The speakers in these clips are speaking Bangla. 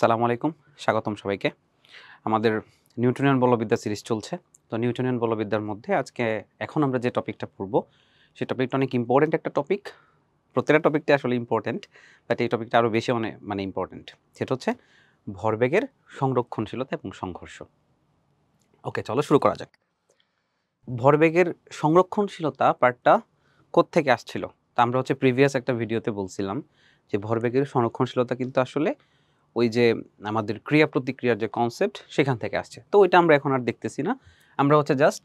সালামু আলাইকুম স্বাগতম সবাইকে আমাদের নিউটনিয়ান বলবিদ্যা সিরিজ চলছে তো নিউটনিয়ান বলবিদ্যার মধ্যে আজকে এখন আমরা যে টপিকটা পড়ব সেই টপিকটা অনেক ইম্পর্টেন্ট একটা টপিক প্রত্যেকটা টপিকটা আসলে ইম্পর্টেন্ট বাট এই টপিকটা আরও বেশি অনেক মানে ইম্পর্টেন্ট মানে সেটা হচ্ছে ভরবেগের সংরক্ষণশীলতা এবং সংঘর্ষ ওকে চলো শুরু করা যাক ভরবেগের সংরক্ষণশীলতা পার্টটা কোত্থেকে আসছিল তা আমরা হচ্ছে প্রিভিয়াস একটা ভিডিওতে বলছিলাম যে ভরবেগের সংরক্ষণশীলতা কিন্তু আসলে ওই যে আমাদের ক্রিয়া প্রতিক্রিয়ার যে কনসেপ্ট সেখান থেকে আসছে তো ওইটা আমরা এখন আর দেখতেছি না আমরা হচ্ছে জাস্ট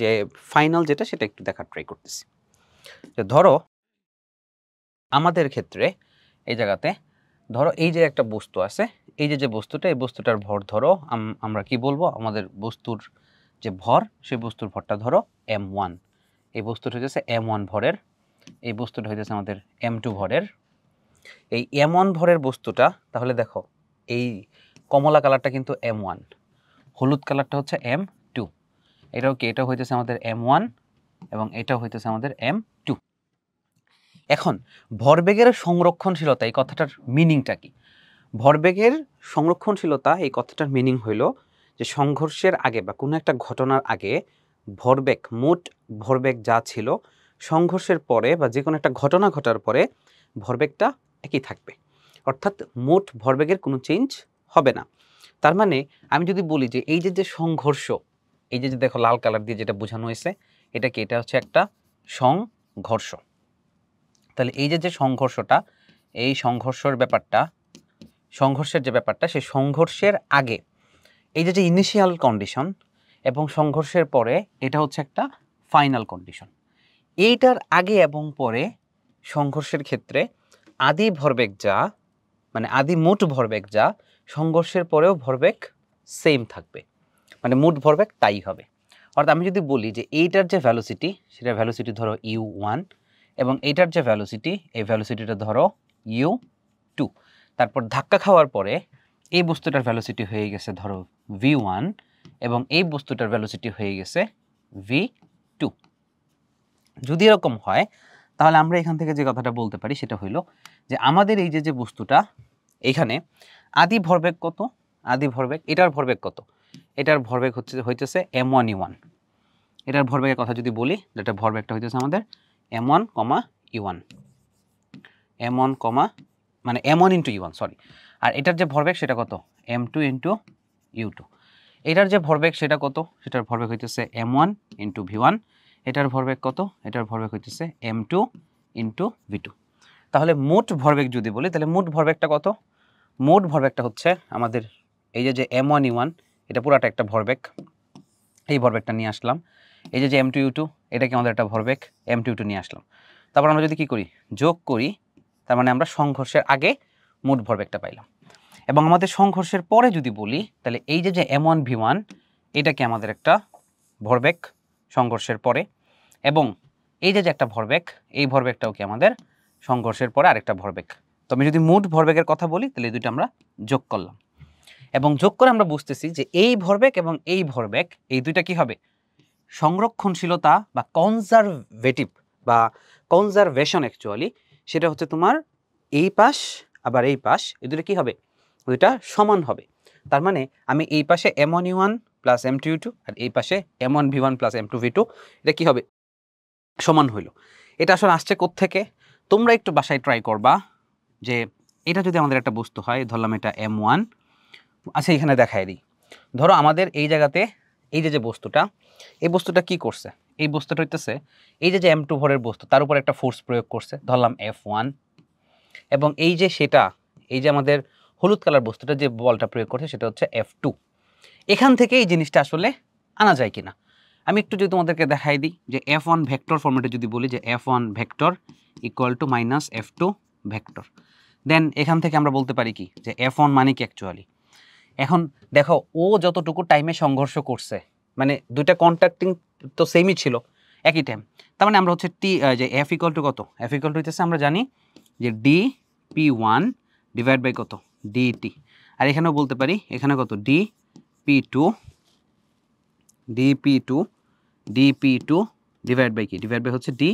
যে ফাইনাল যেটা সেটা একটু দেখার ট্রাই করতেছি ধরো আমাদের ক্ষেত্রে এই জায়গাতে ধরো এই যে একটা বস্তু আছে এই যে যে বস্তুটা এই বস্তুটার ভর ধরো আমরা কি বলবো আমাদের বস্তুর যে ভর সেই বস্তুর ভরটা ধরো এম ওয়ান এই বস্তুটা হয়ে যাচ্ছে এম ওয়ান ভরের এই বস্তুটা হয়ে যাচ্ছে আমাদের এম টু ভরের এই এম ওয়ান ভরের বস্তুটা তাহলে দেখো এই কমলা কালারটা কিন্তু এম ওয়ান হলুদ কালারটা হচ্ছে এম টু এটাও কি এটাও হইতেছে আমাদের এম ওয়ান এবং এটাও হইতেছে আমাদের এম টু এখন ভরবেগের সংরক্ষণশীলতা এই কথাটার মিনিংটা কি ভরবেগের সংরক্ষণশীলতা এই কথাটার মিনিং হইল যে সংঘর্ষের আগে বা কোনো একটা ঘটনার আগে ভরবেগ মোট ভরবেগ যা ছিল সংঘর্ষের পরে বা যে কোনো একটা ঘটনা ঘটার পরে ভরবেগটা একই থাকবে অর্থাৎ মোট ভরবেগের কোনো চেঞ্জ হবে না তার মানে আমি যদি বলি যে এই যে যে সংঘর্ষ এই যে দেখো লাল কালার দিয়ে যেটা বোঝানো হয়েছে এটাকে এটা হচ্ছে একটা সংঘর্ষ তাহলে এই যে যে সংঘর্ষটা এই সংঘর্ষের ব্যাপারটা সংঘর্ষের যে ব্যাপারটা সেই সংঘর্ষের আগে এই যে যে ইনিশিয়াল কন্ডিশন এবং সংঘর্ষের পরে এটা হচ্ছে একটা ফাইনাল কন্ডিশন এইটার আগে এবং পরে সংঘর্ষের ক্ষেত্রে আদি ভরবেগ যা মানে আদি মোট ভরবেগ যা সংঘর্ষের পরেও ভরবেগ সেম থাকবে মানে মোট ভরবেগ তাই হবে অর্থাৎ আমি যদি বলি যে এইটার যে ভ্যালোসিটি সেটা ভ্যালোসিটি ধরো ইউ ওয়ান এবং এইটার যে ভ্যালোসিটি এই ভ্যালোসিটিটা ধরো ইউ টু তারপর ধাক্কা খাওয়ার পরে এই বস্তুটার ভ্যালোসিটি হয়ে গেছে ধরো ভি ওয়ান এবং এই বস্তুটার ভ্যালোসিটি হয়ে গেছে ভি টু যদি এরকম হয় তাহলে আমরা এখান থেকে যে কথাটা বলতে পারি সেটা হইল যে আমাদের এই যে যে বস্তুটা এখানে আদি ভরবেগ কত আদি ভরবেগ এটার ভরবেগ কত এটার ভরবেগ হচ্ছে হইতেছে এম ওয়ান ই ওয়ান এটার ভরবেগের কথা যদি বলি যেটা ভরবেগটা হইতেছে আমাদের M one comma E one M one comma মানে এম ওয়ান ইন্টু ই ওয়ান সরি আর এটার যে ভরবেগ সেটা কত M two into you two এটার যে ভরবেগ সেটা কত সেটার ভরবেগ হইতেছে M one into V one এটার ভরবেগ কত এটার ভরবেগ হইতেছে M two into V two তাহলে মোট ভরবেগ যদি বলি তাহলে মোট ভরবেগটা কত মোট ভরবেগটা হচ্ছে আমাদের এই যে যে এম ওয়ান ই ওয়ান এটা পুরাটা একটা ভরবেগ এই ভরবেগটা নিয়ে আসলাম এই যে যে এম টু ইউ টু এটাকে আমাদের একটা ভরবেগ এম টু ইউ টু নিয়ে আসলাম তারপর আমরা যদি কি করি যোগ করি তার মানে আমরা সংঘর্ষের আগে মোট ভরবেগটা পাইলাম এবং আমাদের সংঘর্ষের পরে যদি বলি তাহলে এই যে যে এম ওয়ান ভি ওয়ান এটাকে আমাদের একটা ভরবেগ সংঘর্ষের পরে এবং এই যে যে একটা ভরবেগ এই ভরবেগটাও কি আমাদের সংঘর্ষের পরে আরেকটা ভরবেগ তো আমি যদি মোট ভরবেগের কথা বলি তাহলে দুইটা আমরা যোগ করলাম এবং যোগ করে আমরা বুঝতেছি যে এই ভরবেগ এবং এই ভরবেগ এই দুইটা কি হবে সংরক্ষণশীলতা বা কনজারভেটিভ বা কনজারভেশন অ্যাকচুয়ালি সেটা হচ্ছে তোমার এই পাশ আবার এই পাশ এই দুটো কী হবে দুইটা সমান হবে তার মানে আমি এই পাশে M one plus M two two আর এই পাশে M one V one plus M two V two এটা কী হবে সমান হইল এটা আসলে আসছে থেকে তোমরা একটু বাসায় ট্রাই করবা যে এটা যদি আমাদের একটা বস্তু হয় ধরলাম এটা এম ওয়ান আচ্ছা এখানে দেখায় দিই ধরো আমাদের এই জায়গাতে এই যে যে বস্তুটা এই বস্তুটা কি করছে এই বস্তুটা হইতেছে এই যে যে এম টু ভরের বস্তু তার উপর একটা ফোর্স প্রয়োগ করছে ধরলাম এফ ওয়ান এবং এই যে সেটা এই যে আমাদের হলুদ কালার বস্তুটা যে বলটা প্রয়োগ করছে সেটা হচ্ছে এফ টু এখান থেকে এই জিনিসটা আসলে আনা যায় কিনা আমি একটু যদি তোমাদেরকে দেখাই দিই যে এফ ওয়ান ভেক্টর ফর্মেটে যদি বলি যে F one vector equal to minus F two vector then এখান থেকে আমরা বলতে পারি কি যে এফ ওয়ান মানে কি অ্যাকচুয়ালি এখন দেখো ও যতটুকু টাইমে সংঘর্ষ করছে মানে দুইটা কন্ট্রাক্টিং তো সেমই ছিল একই টাইম তার মানে আমরা হচ্ছে টি যে এফ ইকুয়াল টু কত এফ ইকুয়াল টু হইতেছে আমরা জানি যে D P one divide by কত ডি টি আর এখানেও বলতে পারি এখানে কত D dp2 dp2 dp2 divide by কি ডিভাইড বাই হচ্ছে ডি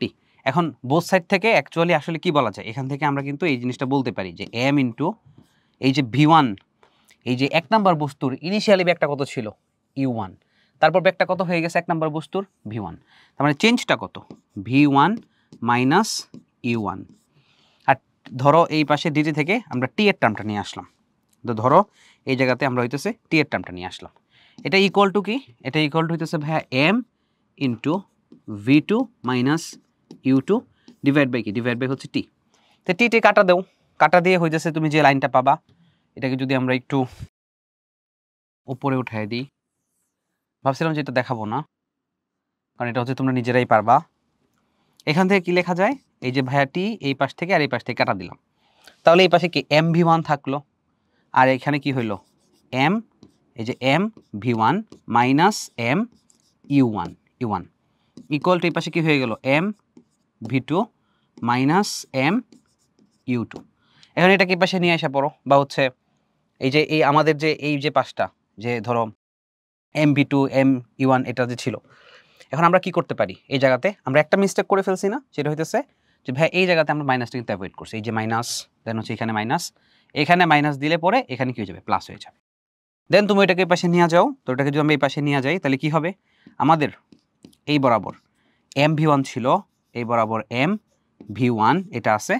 টি এখন বোথ সাইড থেকে অ্যাকচুয়ালি আসলে কি বলা যায় এখান থেকে আমরা কিন্তু এই জিনিসটা বলতে পারি যে এম ইন্টু এই যে ভি ওয়ান এই যে এক নাম্বার বস্তুর ইনিশিয়ালি ব্যাগটা কত ছিল ইউ e ওয়ান তারপর ব্যাগটা কত হয়ে গেছে এক নাম্বার বস্তুর ভি ওয়ান তার মানে চেঞ্জটা কত V one minus U one আর ধরো এই পাশে ডিটি থেকে আমরা টি এর টার্মটা নিয়ে আসলাম তো ধরো এই জায়গাতে আমরা হইতেছে টি এর টার্মটা নিয়ে আসলাম এটা ইকুয়াল টু কি এটা ইকুয়াল টু হইতেছে ভাইয়া M into V two minus you two divide by কি ডিভাইড বাই হচ্ছে টি তো টি টি কাটা দেও কাটা দিয়ে হইতেছে তুমি যে লাইনটা পাবা এটাকে যদি আমরা একটু উপরে উঠাই দিই ভাবছিলাম যে এটা দেখাবো না কারণ এটা হচ্ছে তোমরা নিজেরাই পারবা এখান থেকে কি লেখা যায় এই যে ভাইয়া টি এই পাশ থেকে আর এই পাশ থেকে কাটা দিলাম তাহলে এই পাশে কি এম ভি ওয়ান থাকলো আর এখানে কি হইল এম এই যে M V one minus M U one you one equal to এই পাশে কী হয়ে গেল M V two minus M U two এখন এটা এই পাশে নিয়ে আসা পড়ো বা হচ্ছে এই যে এই আমাদের যে এই যে পাশটা যে ধরো M V two M U one এটা যে ছিল এখন আমরা কি করতে পারি এই জায়গাতে আমরা একটা মিস্টেক করে ফেলছি না সেটা হইতেছে যে ভাই এই জায়গাতে আমরা মাইনাসটা কিন্তু অ্যাভয়েড করছি এই যে মাইনাস দেন হচ্ছে এখানে মাইনাস এখানে মাইনাস দিলে পরে এখানে কি হয়ে যাবে প্লাস হয়ে যাবে দেন তুমি ওইটাকে এই পাশে নিয়ে যাও তো ওটাকে যদি আমি এই পাশে নিয়ে যাই তাহলে কি হবে আমাদের এই বরাবর এম ভি ওয়ান ছিল এই বরাবর এম ভি ওয়ান এটা আছে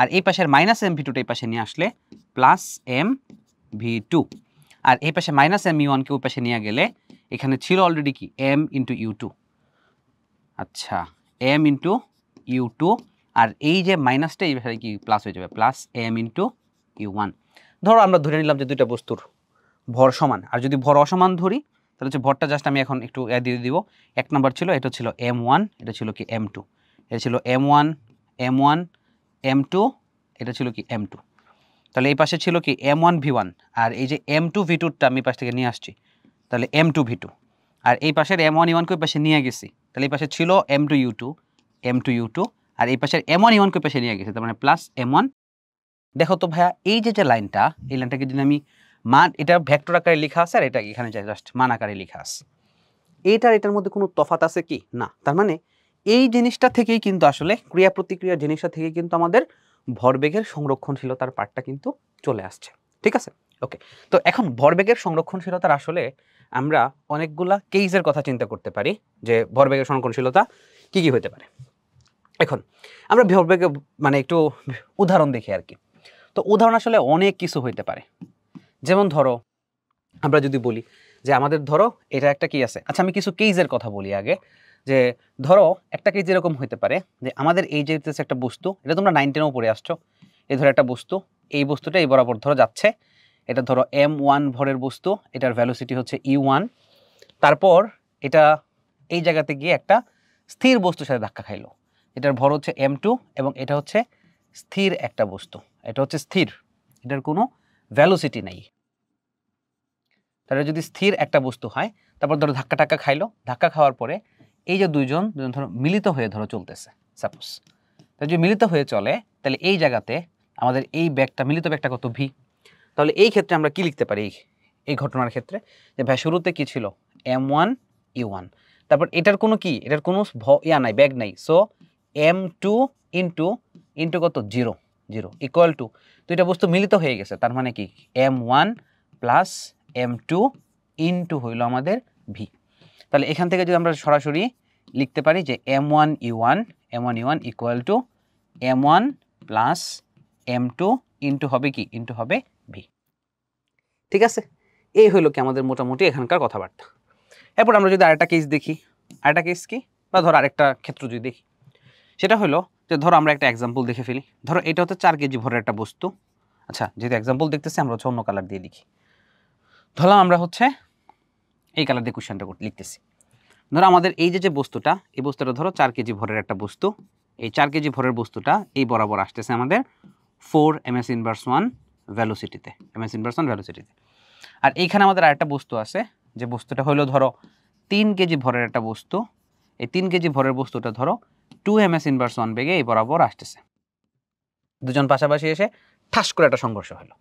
আর এই পাশের মাইনাস এম ভি টুটা এই পাশে নিয়ে আসলে প্লাস এম ভি টু আর এই পাশে মাইনাস এম ইউ ওয়ানকে ওই পাশে নিয়ে গেলে এখানে ছিল অলরেডি কি এম ইন্টু ইউ টু আচ্ছা এম ইন্টু ইউ টু আর এই যে মাইনাসটা এই পাশে কি প্লাস হয়ে যাবে plus M into you one ধরো আমরা ধরে নিলাম যে দুইটা বস্তুর ভর সমান আর যদি ভর অসমান ধরি তাহলে হচ্ছে ভরটা জাস্ট আমি এখন একটু দিয়ে দিব এক নম্বর ছিল এটা ছিল এম ওয়ান এটা ছিল কি এম টু এটা ছিল M one M one M two এটা ছিল কি এম টু তাহলে এই পাশে ছিল কি এম ওয়ান ভি ওয়ান আর এই যে এম টু ভি টুরটা আমি পাশ থেকে নিয়ে আসছি তাহলে এম টু ভি টু আর এই পাশের এম ওয়ান ইওয়ানকে পাশে নিয়ে গেছি তাহলে এই পাশে ছিল M two you two M two you two আর এই পাশের এম ওয়ান ইওয়ানকে পাশে নিয়ে গেছি তার মানে প্লাস এম ওয়ান দেখো তো ভাইয়া এই যে যে লাইনটা এই লাইনটাকে যদি আমি মান এটা ভ্যাক্টর আকারে লেখা আছে আর এটা এখানে জাস্ট মান আকারে লেখা আছে এইটার এটার মধ্যে কোনো তফাত আছে কি না তার মানে এই জিনিসটা থেকেই কিন্তু আসলে ক্রিয়া প্রতিক্রিয়া জিনিসটা থেকে কিন্তু আমাদের ভরবেগের সংরক্ষণশীলতার পার্টটা কিন্তু চলে আসছে ঠিক আছে ওকে তো এখন ভরবেগের সংরক্ষণশীলতার আসলে আমরা অনেকগুলা কেইজের কথা চিন্তা করতে পারি যে ভরবেগের সংরক্ষণশীলতা কি কি হতে পারে এখন আমরা ভরবেগে মানে একটু উদাহরণ দেখি আর কি তো উদাহরণ আসলে অনেক কিছু হইতে পারে যেমন ধরো আমরা যদি বলি যে আমাদের ধরো এটা একটা কি আছে আচ্ছা আমি কিছু কেজের কথা বলি আগে যে ধরো একটা কেজ এরকম হইতে পারে যে আমাদের এই যে একটা বস্তু এটা তোমরা নাইন পড়ে আসছো এই ধরো একটা বস্তু এই বস্তুটা এই বরাবর ধরো যাচ্ছে এটা ধরো এম ওয়ান ভরের বস্তু এটার ভ্যালোসিটি হচ্ছে ই e ওয়ান তারপর এটা এই জায়গাতে গিয়ে একটা স্থির বস্তুর সাথে ধাক্কা খাইলো এটার ভর হচ্ছে এম টু এবং এটা হচ্ছে স্থির একটা বস্তু এটা হচ্ছে স্থির এটার কোনো ভ্যালুসিটি নেই তাহলে যদি স্থির একটা বস্তু হয় তারপর ধরো ধাক্কা টাক্কা খাইলো ধাক্কা খাওয়ার পরে এই যে দুইজন দুজন ধরো মিলিত হয়ে ধরো চলতেছে সাপোজ তাহলে যদি মিলিত হয়ে চলে তাহলে এই জায়গাতে আমাদের এই ব্যাগটা মিলিত ব্যাগটা কত ভি তাহলে এই ক্ষেত্রে আমরা কি লিখতে পারি এই ঘটনার ক্ষেত্রে যে ভাই শুরুতে কী ছিল এম ওয়ান ই ওয়ান তারপর এটার কোনো কি এটার কোনো ভ ইয়া নাই ব্যাগ নাই so M two into into কত জিরো জিরো ইকুয়াল টু দুইটা বস্তু মিলিত হয়ে গেছে তার মানে কি M one plus M two into হইল আমাদের ভি তাহলে এখান থেকে যদি আমরা সরাসরি লিখতে পারি যে M one you one M one E one equal to M one plus M two into হবে কি ইন্টু হবে ভি ঠিক আছে এই হইল কি আমাদের মোটামুটি এখানকার কথাবার্তা এরপর আমরা যদি আরেকটা কেস দেখি আরেকটা কেস কি বা ধর আরেকটা ক্ষেত্র যদি দেখি সেটা হলো তো ধরো আমরা একটা এক্সাম্পল দেখে ফেলি ধরো এটা হচ্ছে চার কেজি ভরের একটা বস্তু আচ্ছা যেহেতু এক্সাম্পল দেখতেছি আমরা হচ্ছে অন্য কালার দিয়ে লিখি ধরো আমরা হচ্ছে এই কালার দিয়ে কোশ্চেনটা লিখতেছি ধরো আমাদের এই যে যে বস্তুটা এই বস্তুটা ধরো চার কেজি ভরের একটা বস্তু এই চার কেজি ভরের বস্তুটা এই বরাবর আসতেছে আমাদের four M S inverse one ভ্যালোসিটিতে এম এস ইনভার্স ওয়ান ভ্যালোসিটিতে আর এইখানে আমাদের আরেকটা বস্তু আছে যে বস্তুটা হলো ধরো তিন কেজি ভরের একটা বস্তু এই তিন কেজি ভরের বস্তুটা ধরো two M S inverse one বেগে এই বরাবর আসতেছে দুজন পাশাপাশি এসে ঠাস করে একটা সংঘর্ষ হলো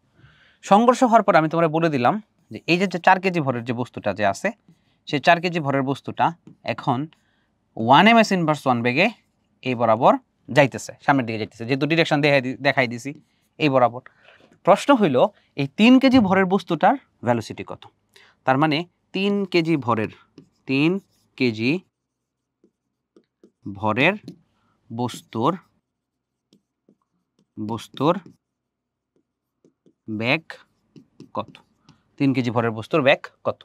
সংঘর্ষ হওয়ার পর আমি তোমরা বলে দিলাম যে এই যে চার কেজি ভরের যে বস্তুটা যে আছে সেই চার কেজি ভরের বস্তুটা এখন one M S inverse one বেগে এই বরাবর যাইতেছে সামনের দিকে যাইতেছে যেহেতু ডিরেকশন দেখাই দেখাই দিছি এই বরাবর প্রশ্ন হইল এই তিন কেজি ভরের বস্তুটার ভ্যালোসিটি কত তার মানে তিন কেজি ভরের তিন কেজি ভরের বস্তুর বস্তুর ব্যাগ কত তিন কেজি ভরের বস্তুর ব্যাগ কত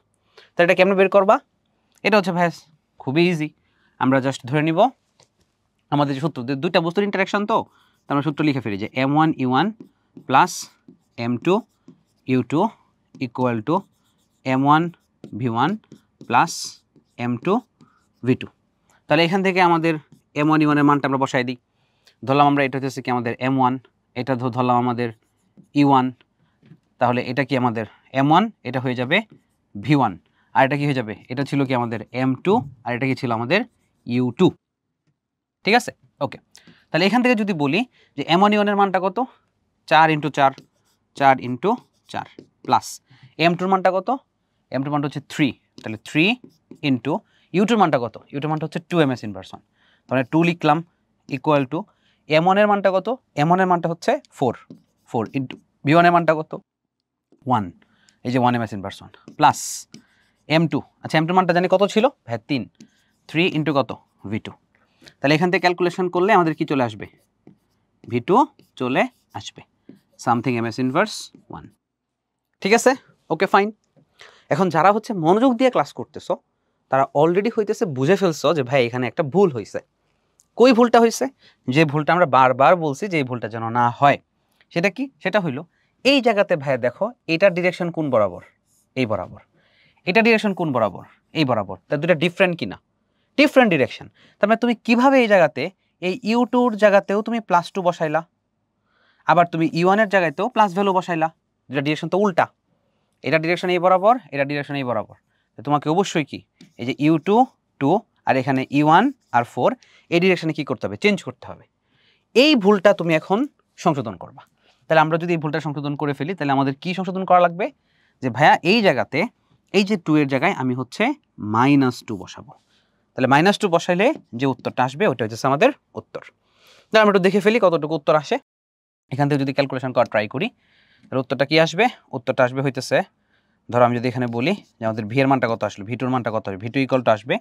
তাহলে এটা কেমন বের করবা এটা হচ্ছে ভ্যাস খুবই ইজি আমরা জাস্ট ধরে নিব আমাদের যে সূত্র দুইটা বস্তুর ইন্টারাকশন তো আমরা মানে সূত্র লিখে ফেলি যে M one you one plus M two you two equal to M one V one plus M two V two তাহলে এখান থেকে আমাদের এম ওয়ান ইউনের মানটা আমরা বসাই দিই ধরলাম আমরা এটা হচ্ছে কি আমাদের এম ওয়ান এটা ধরলাম আমাদের ই e ওয়ান তাহলে এটা কি আমাদের এম ওয়ান এটা হয়ে যাবে ভি ওয়ান আর এটা কি হয়ে যাবে এটা ছিল কি আমাদের এম টু আর এটা কি ছিল আমাদের ইউ টু ঠিক আছে ওকে তাহলে এখান থেকে যদি বলি যে এম ওয়ান ইউনের মানটা কত চার ইন্টু চার চার ইন্টু চার প্লাস এম টুর মানটা কত এম টুর মানটা হচ্ছে থ্রি তাহলে থ্রি ইন্টু ইউটুর মানটা কত ইউটুর মানটা হচ্ছে টু এম এস ইনভার্সন তাহলে টু লিখলাম ইকুয়াল টু এম ওয়ানের মানটা কত এম ওয়ানের মানটা হচ্ছে ফোর ফোর ইন্টু ভি ওয়ানের মানটা কত ওয়ান এই যে one M S inversion plus M two আচ্ছা এম টুর মানটা জানি কত ছিল ভ্যাট তিন থ্রি ইন্টু কত ভি টু তাহলে এখান থেকে ক্যালকুলেশন করলে আমাদের কি চলে আসবে ভি টু চলে আসবে something M S inverse one ঠিক আছে ওকে ফাইন এখন যারা হচ্ছে মনোযোগ দিয়ে ক্লাস করতেছো তারা অলরেডি হইতেছে বুঝে ফেলছো যে ভাই এখানে একটা ভুল হয়েছে কই ভুলটা হয়েছে যে ভুলটা আমরা বারবার বলছি যে এই ভুলটা যেন না হয় সেটা কি সেটা হইলো এই জায়গাতে ভাইয়া দেখো এটার ডিরেকশন কোন বরাবর এই বরাবর এটা ডিরেকশন কোন বরাবর এই বরাবর তা দুটা ডিফারেন্ট কিনা ডিফারেন্ট ডিরেকশন তার মানে তুমি কিভাবে এই জায়গাতে এই ইউ টুর জায়গাতেও তুমি প্লাস টু বসাইলা আবার তুমি ইউ ওয়ানের জায়গাতেও প্লাস ভ্যালু বসাইলা দুটা ডিরেকশন তো উল্টা এটা ডিরেকশন এই বরাবর এটা ডিরেকশন এই বরাবর তোমাকে অবশ্যই কি এই যে ইউ টু টু আর এখানে ই e ওয়ান আর ফোর এই ডিরেকশানে কী করতে হবে চেঞ্জ করতে হবে এই ভুলটা তুমি এখন সংশোধন করবা তাহলে আমরা যদি এই ভুলটা সংশোধন করে ফেলি তাহলে আমাদের কি সংশোধন করা লাগবে যে ভাইয়া এই জায়গাতে এই যে টু এর জায়গায় আমি হচ্ছে মাইনাস টু বসাবো তাহলে মাইনাস টু বসাইলে যে উত্তরটা আসবে ওটা হচ্ছে আমাদের উত্তর তাহলে আমরা একটু দেখে ফেলি কতটুকু উত্তর আসে এখান থেকে যদি ক্যালকুলেশন করা ট্রাই করি তাহলে উত্তরটা কি আসবে উত্তরটা আসবে হইতেছে ধরো আমি যদি এখানে বলি যে আমাদের ভিয়ের মানটা কত আসলো ভিটুর মানটা কত আসবে ভিটু ইকলটা আসবে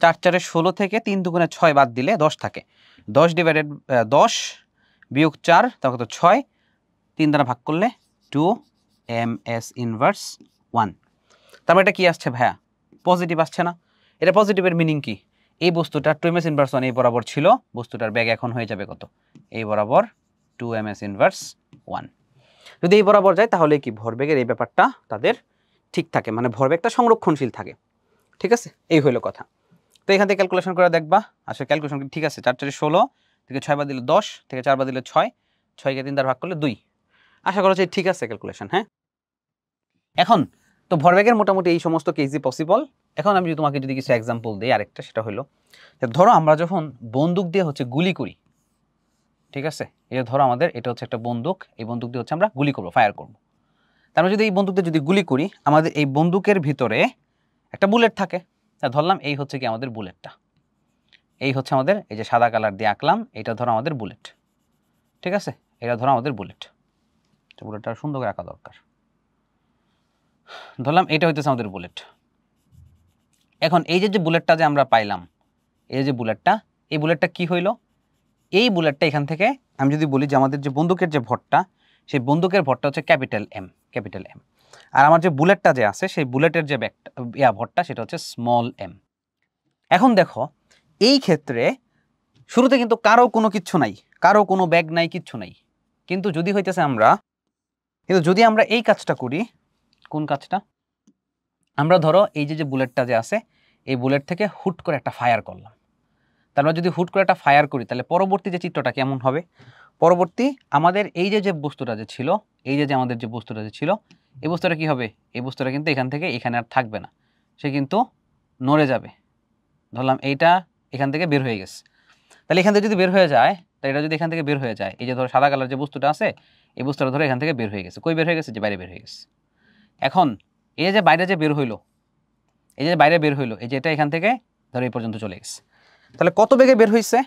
চার চারে ষোলো থেকে তিন দুগুণে ছয় বাদ দিলে দশ থাকে দশ ডিভাইডেড দশ বিয়োগ চার তার কত ছয় তিন দ্বারা ভাগ করলে two M S inverse one তারপর এটা কি আসছে ভাইয়া পজিটিভ আসছে না এটা পজিটিভের মিনিং কি এই বস্তুটা two M S inverse one এই বরাবর ছিল বস্তুটার ব্যাগ এখন হয়ে যাবে কত এই বরাবর two M S inverse one যদি এই বরাবর যায় তাহলে কি ভরবেগের এই ব্যাপারটা তাদের ঠিক থাকে মানে ভরবেগটা সংরক্ষণশীল থাকে ঠিক আছে এই হইলো কথা তো এখান থেকে ক্যালকুলেশন করে দেখবা আসলে ক্যালকুলেশন ঠিক আছে চার চারে ষোলো থেকে ছয় বা দিলে দশ থেকে চার বা দিলে ছয় ছয়কে তিন তার ভাগ করলে দুই আশা করা ঠিক আছে ক্যালকুলেশন হ্যাঁ এখন তো ভরবেগের মোটামুটি এই সমস্ত কেজি পসিবল এখন আমি যদি তোমাকে যদি কিছু এক্সাম্পল দিই আরেকটা সেটা হলো ধরো আমরা যখন বন্দুক দিয়ে হচ্ছে গুলি করি ঠিক আছে এটা ধরো আমাদের এটা হচ্ছে একটা বন্দুক এই বন্দুক দিয়ে হচ্ছে আমরা গুলি করবো ফায়ার করবো আমরা মানে যদি এই বন্দুকটা যদি গুলি করি আমাদের এই বন্দুকের ভিতরে একটা বুলেট থাকে তা ধরলাম এই হচ্ছে কি আমাদের বুলেটটা এই হচ্ছে আমাদের এই যে সাদা কালার দিয়ে আঁকলাম এটা ধরো আমাদের বুলেট ঠিক আছে এটা ধরো আমাদের বুলেট বুলেটটা সুন্দর করে আঁকা দরকার ধরলাম এটা হইতেছে আমাদের বুলেট এখন এই যে যে বুলেটটা যে আমরা পাইলাম এই যে বুলেটটা এই বুলেটটা কি হইল এই বুলেটটা এখান থেকে আমি যদি বলি যে আমাদের যে বন্দুকের যে ভরটা সেই বন্দুকের ভরটা হচ্ছে ক্যাপিটাল এম ক্যাপিটাল এম আর আমার যে বুলেটটা যে আছে সেই বুলেটের যে ব্যাগটা ভরটা সেটা হচ্ছে স্মল এম এখন দেখো এই ক্ষেত্রে শুরুতে কিন্তু কারো কোনো কিচ্ছু নাই কারো কোনো ব্যাগ নাই কিচ্ছু নাই কিন্তু যদি হইতেছে আমরা কিন্তু যদি আমরা এই কাজটা করি কোন কাজটা আমরা ধরো এই যে যে বুলেটটা যে আছে এই বুলেট থেকে হুট করে একটা ফায়ার করলাম তারপর যদি হুট করে একটা ফায়ার করি তাহলে পরবর্তী যে চিত্রটা কেমন হবে পরবর্তী আমাদের এই যে যে বস্তুটা যে ছিল এই যে যে আমাদের যে বস্তুটা যে ছিল এই বস্তুটা কি হবে এই বস্তুটা কিন্তু এখান থেকে এখানে আর থাকবে না সে কিন্তু নড়ে যাবে ধরলাম এইটা এখান থেকে বের হয়ে গেছে তাহলে এখান থেকে যদি বের হয়ে যায় তাহলে এটা যদি এখান থেকে বের হয়ে যায় এই যে ধরো সাদা কালার যে বস্তুটা আছে এই বস্তুটা ধরো এখান থেকে বের হয়ে গেছে কই বের হয়ে গেছে যে বাইরে বের হয়ে গেছে এখন এই যে বাইরে যে বের হইলো এই যে বাইরে বের হইলো এই যে এটা এখান থেকে ধরো এই পর্যন্ত চলে গেছে তাহলে কত বেগে বের হয়েছে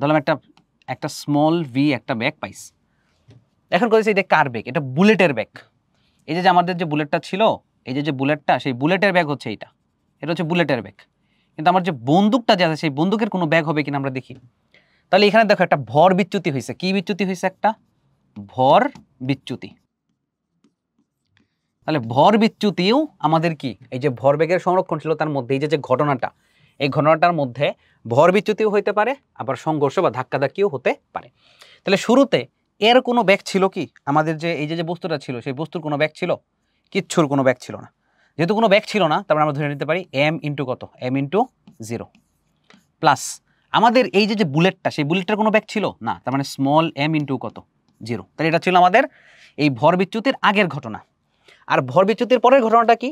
ধরলাম একটা একটা স্মল ভি একটা ব্যাগ পাইস এখন করেছি এটা কার ব্যাগ এটা বুলেটের ব্যাগ এই যে আমাদের যে বুলেটটা ছিল এই যে যে বুলেটটা সেই বুলেটের ব্যাগ হচ্ছে এইটা এটা হচ্ছে বুলেটের ব্যাগ কিন্তু আমার যে বন্দুকটা যে আছে সেই বন্দুকের কোনো ব্যাগ হবে কিনা আমরা দেখি তাহলে এখানে দেখো একটা ভর বিচ্যুতি হয়েছে কি বিচ্যুতি হয়েছে একটা ভর বিচ্যুতি তাহলে ভর বিচ্যুতিও আমাদের কি এই যে ভর ব্যাগের সংরক্ষণ ছিল তার মধ্যে এই যে ঘটনাটা এই ঘটনাটার মধ্যে ভর বিচ্যুতিও হইতে পারে আবার সংঘর্ষ বা ধাক্কাধাক্কিও হতে পারে তাহলে শুরুতে এর কোনো ব্যাগ ছিল কি আমাদের যে এই যে যে বস্তুটা ছিল সেই বস্তুর কোনো ব্যাগ ছিল কিচ্ছুর কোনো ব্যাগ ছিল না যেহেতু কোনো ব্যাগ ছিল না তারপর মানে আমরা ধরে নিতে পারি এম ইন্টু কত এম ইন্টু জিরো প্লাস আমাদের এই যে যে বুলেটটা সেই বুলেটটার কোনো ব্যাগ ছিল না তার মানে স্মল এম ইন্টু কত জিরো তাহলে এটা ছিল আমাদের এই ভর বিচ্যুতির আগের ঘটনা আর ভর বিচ্যুতির পরের ঘটনাটা কি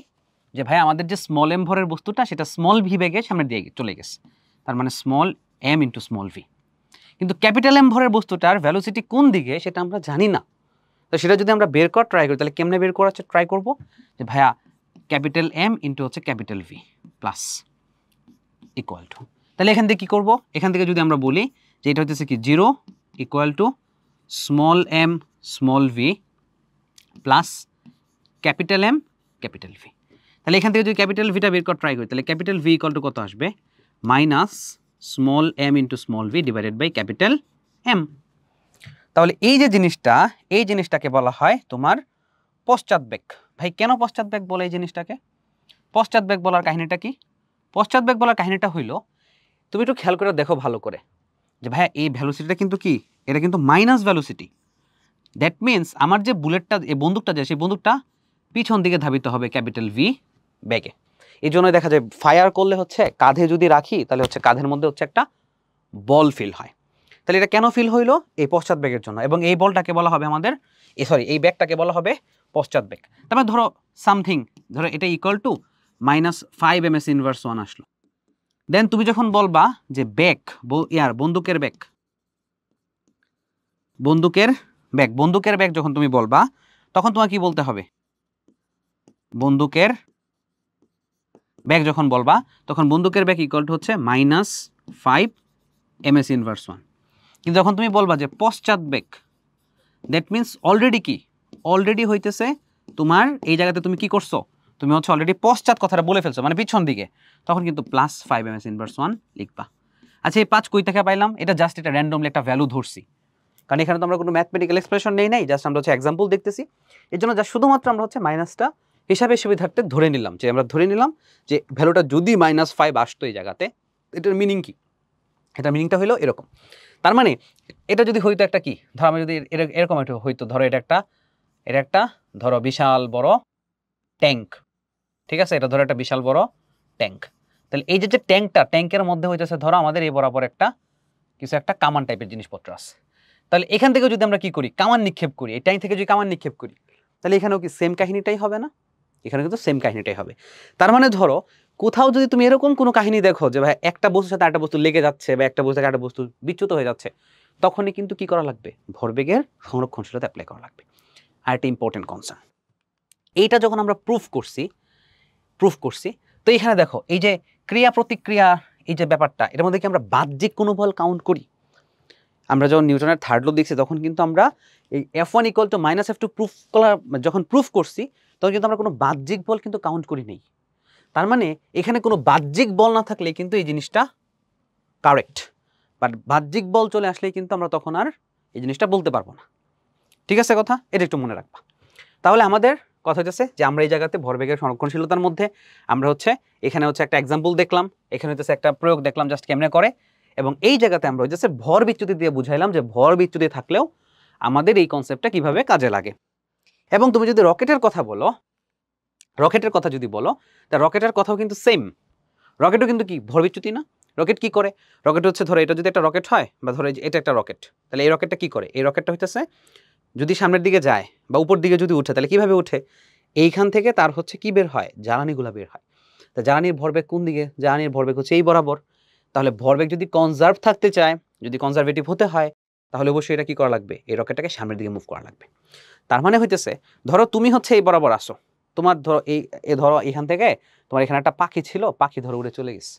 যে ভাই আমাদের যে স্মল এম ভরের বস্তুটা সেটা স্মল ভি ব্যাগে সামনে দিয়ে চলে গেছে তার মানে small M into small V কিন্তু ক্যাপিটাল এম ভরের বস্তুটার ভ্যালোসিটি কোন দিকে সেটা আমরা জানি না তো সেটা যদি আমরা বের করার ট্রাই করি তাহলে কেমনে বের করার ট্রাই করব যে ভাইয়া ক্যাপিটাল এম ইন্টু হচ্ছে capital V plus equal to তাহলে এখান থেকে কী করবো এখান থেকে যদি আমরা বলি যে এটা হচ্ছে কি zero equal to small M small V plus capital M capital V তাহলে এখান থেকে যদি ক্যাপিটাল ভিটা বের করার ট্রাই করি তাহলে ক্যাপিটাল ভি ইকুয়াল টু কত আসবে minus small m into small V divided by capital M. তাহলে এই যে জিনিসটা এই জিনিসটাকে বলা হয় তোমার পশ্চাৎবেগ ভাই কেন পশ্চাৎবেগ বলে এই জিনিসটাকে পশ্চাৎবেগ বলার কাহিনীটা কি পশ্চাৎবেগ বলার কাহিনীটা হইল তুমি একটু খেয়াল করে দেখো ভালো করে যে ভাইয়া এই ভ্যালুসিটিটা কিন্তু কি এটা কিন্তু মাইনাস ভ্যালুসিটি দ্যাট মিন্স আমার যে বুলেটটা এই বন্দুকটা যে সেই বন্দুকটা পিছন দিকে ধাবিত হবে ক্যাপিটাল ভি ব্যাগে এই জন্যই দেখা যায় ফায়ার করলে হচ্ছে কাঁধে যদি রাখি তাহলে হচ্ছে কাঁধের মধ্যে হচ্ছে একটা বল ফিল হয় তাহলে এটা কেন ফিল হইলো এই পশ্চাৎ ব্যাগের জন্য এবং এই বলটাকে বলা হবে আমাদের এ সরি এই ব্যাগটাকে বলা হবে পশ্চাৎ ব্যাগ তারপরে মানে ধরো সামথিং ধরো এটা equal to minus five M S inverse one আসলো দেন তুমি যখন বলবা যে ব্যাগ ইয়ার বন্দুকের ব্যাগ বন্দুকের ব্যাগ বন্দুকের ব্যাগ যখন তুমি বলবা তখন তোমাকে কি বলতে হবে বন্দুকের ব্যাক যখন বলবা তখন বন্দুকের ব্যাক ইকুয়াল টু হচ্ছে minus five M S inverse one কিন্তু যখন তুমি বলবা যে পশ্চাৎ ব্যাক দ্যাট মিন্স অলরেডি কি অলরেডি হইতেছে তোমার এই জায়গাতে তুমি কি করছো তুমি হচ্ছে অলরেডি পশ্চাৎ কথাটা বলে ফেলছো মানে পিছন দিকে তখন কিন্তু plus five M S inverse one লিখবা আচ্ছা এই পাঁচ কই থেকে পাইলাম এটা জাস্ট এটা র্যান্ডমলি একটা ভ্যালু ধরছি কারণ এখানে তো আমরা কোনো ম্যাথমেটিক্যাল এক্সপ্রেশন নেই নাই জাস্ট আমরা হচ্ছে এক্সাম্পল দেখতেছি এর জন্য জাস্ট শুধুমাত্র আমরা হচ্ছে মাইনাসটা হিসাবে সুবিধার্থে ধরে নিলাম যে আমরা ধরে নিলাম যে ভ্যালুটা যদি মাইনাস ফাইভ আসতো এই জায়গাতে এটার মিনিং কি এটা মিনিংটা হলো এরকম তার মানে এটা যদি হইতো একটা কি ধরো আমি যদি এরকম একটা হইতো ধরো এটা একটা এটা একটা ধরো বিশাল বড় ট্যাঙ্ক ঠিক আছে এটা ধরো একটা বিশাল বড় ট্যাঙ্ক তাহলে এই যে যে ট্যাঙ্কটা ট্যাঙ্কের মধ্যে হইতেছে ধরো আমাদের এই বরাবর একটা কিছু একটা কামান টাইপের জিনিসপত্র আছে তাহলে এখান থেকে যদি আমরা কি করি কামান নিক্ষেপ করি এই ট্যাঙ্ক থেকে যদি কামান নিক্ষেপ করি তাহলে এখানেও কি সেম কাহিনীটাই হবে না এখানে কিন্তু সেম কাহিনিটাই হবে তার মানে ধরো কোথাও যদি তুমি এরকম কোনো কাহিনী দেখো যে ভাই একটা বস্তুর সাথে একটা বস্তু লেগে যাচ্ছে বা একটা বস্তু থেকে একটা বস্তু বিচ্যুত হয়ে যাচ্ছে তখনই কিন্তু কি করা লাগবে ভরবেগের সংরক্ষণশীলতা অ্যাপ্লাই করা লাগবে আর একটা ইম্পর্টেন্ট কনসার্ন এইটা যখন আমরা প্রুফ করছি প্রুফ করছি তো এখানে দেখো এই যে ক্রিয়া প্রতিক্রিয়া এই যে ব্যাপারটা এটার মধ্যে কি আমরা বাহ্যিক কোনো বল কাউন্ট করি আমরা যখন নিউটনের থার্ড লো দেখছি তখন কিন্তু আমরা এই F one equal to minus F two proof করা যখন প্রুফ করছি তখন কিন্তু আমরা কোনো বাহ্যিক বল কিন্তু কাউন্ট করি নেই তার মানে এখানে কোনো বাহ্যিক বল না থাকলে কিন্তু এই জিনিসটা কারেক্ট বাট বাহ্যিক বল চলে আসলে কিন্তু আমরা তখন আর এই জিনিসটা বলতে পারবো না ঠিক আছে কথা এটা একটু মনে রাখবা তাহলে আমাদের কথা হচ্ছে যে আমরা এই জায়গাতে ভরবেগের সংরক্ষণশীলতার মধ্যে আমরা হচ্ছে এখানে হচ্ছে একটা এক্সাম্পল দেখলাম এখানে হচ্ছে একটা প্রয়োগ দেখলাম জাস্ট কেমনে করে এবং এই জায়গাতে আমরা হচ্ছে ভর বিচ্যুতি দিয়ে বুঝাইলাম যে ভর বিচ্যুতি থাকলেও আমাদের এই কনসেপ্টটা কিভাবে কাজে লাগে এবং তুমি যদি রকেটের কথা বলো রকেটের কথা যদি বলো তা রকেটের কথাও কিন্তু সেম রকেটও কিন্তু কি ভরবিচ্যুতি না রকেট কি করে রকেট হচ্ছে ধরো এটা যদি একটা রকেট হয় বা ধরো এটা একটা রকেট তাহলে এই রকেটটা কি করে এই রকেটটা হইতেছে যদি সামনের দিকে যায় বা উপর দিকে যদি উঠে তাহলে কিভাবে উঠে এইখান থেকে তার হচ্ছে কি বের হয় জ্বালানিগুলো বের হয় তা জ্বালানির ভরবেগ কোন দিকে জ্বালানির ভরবেগ হচ্ছে এই বরাবর তাহলে ভরবেগ যদি কনজার্ভ থাকতে চায় যদি কনজারভেটিভ হতে হয় তাহলে অবশ্যই এটা কী করা লাগবে এই রকেটটাকে সামনের দিকে মুভ করা লাগবে তার মানে হইতেছে ধরো তুমি হচ্ছে এই বরাবর আসো তোমার ধরো এই এ ধরো এখান থেকে তোমার এখানে একটা পাখি ছিল পাখি ধরো উড়ে চলে গেছে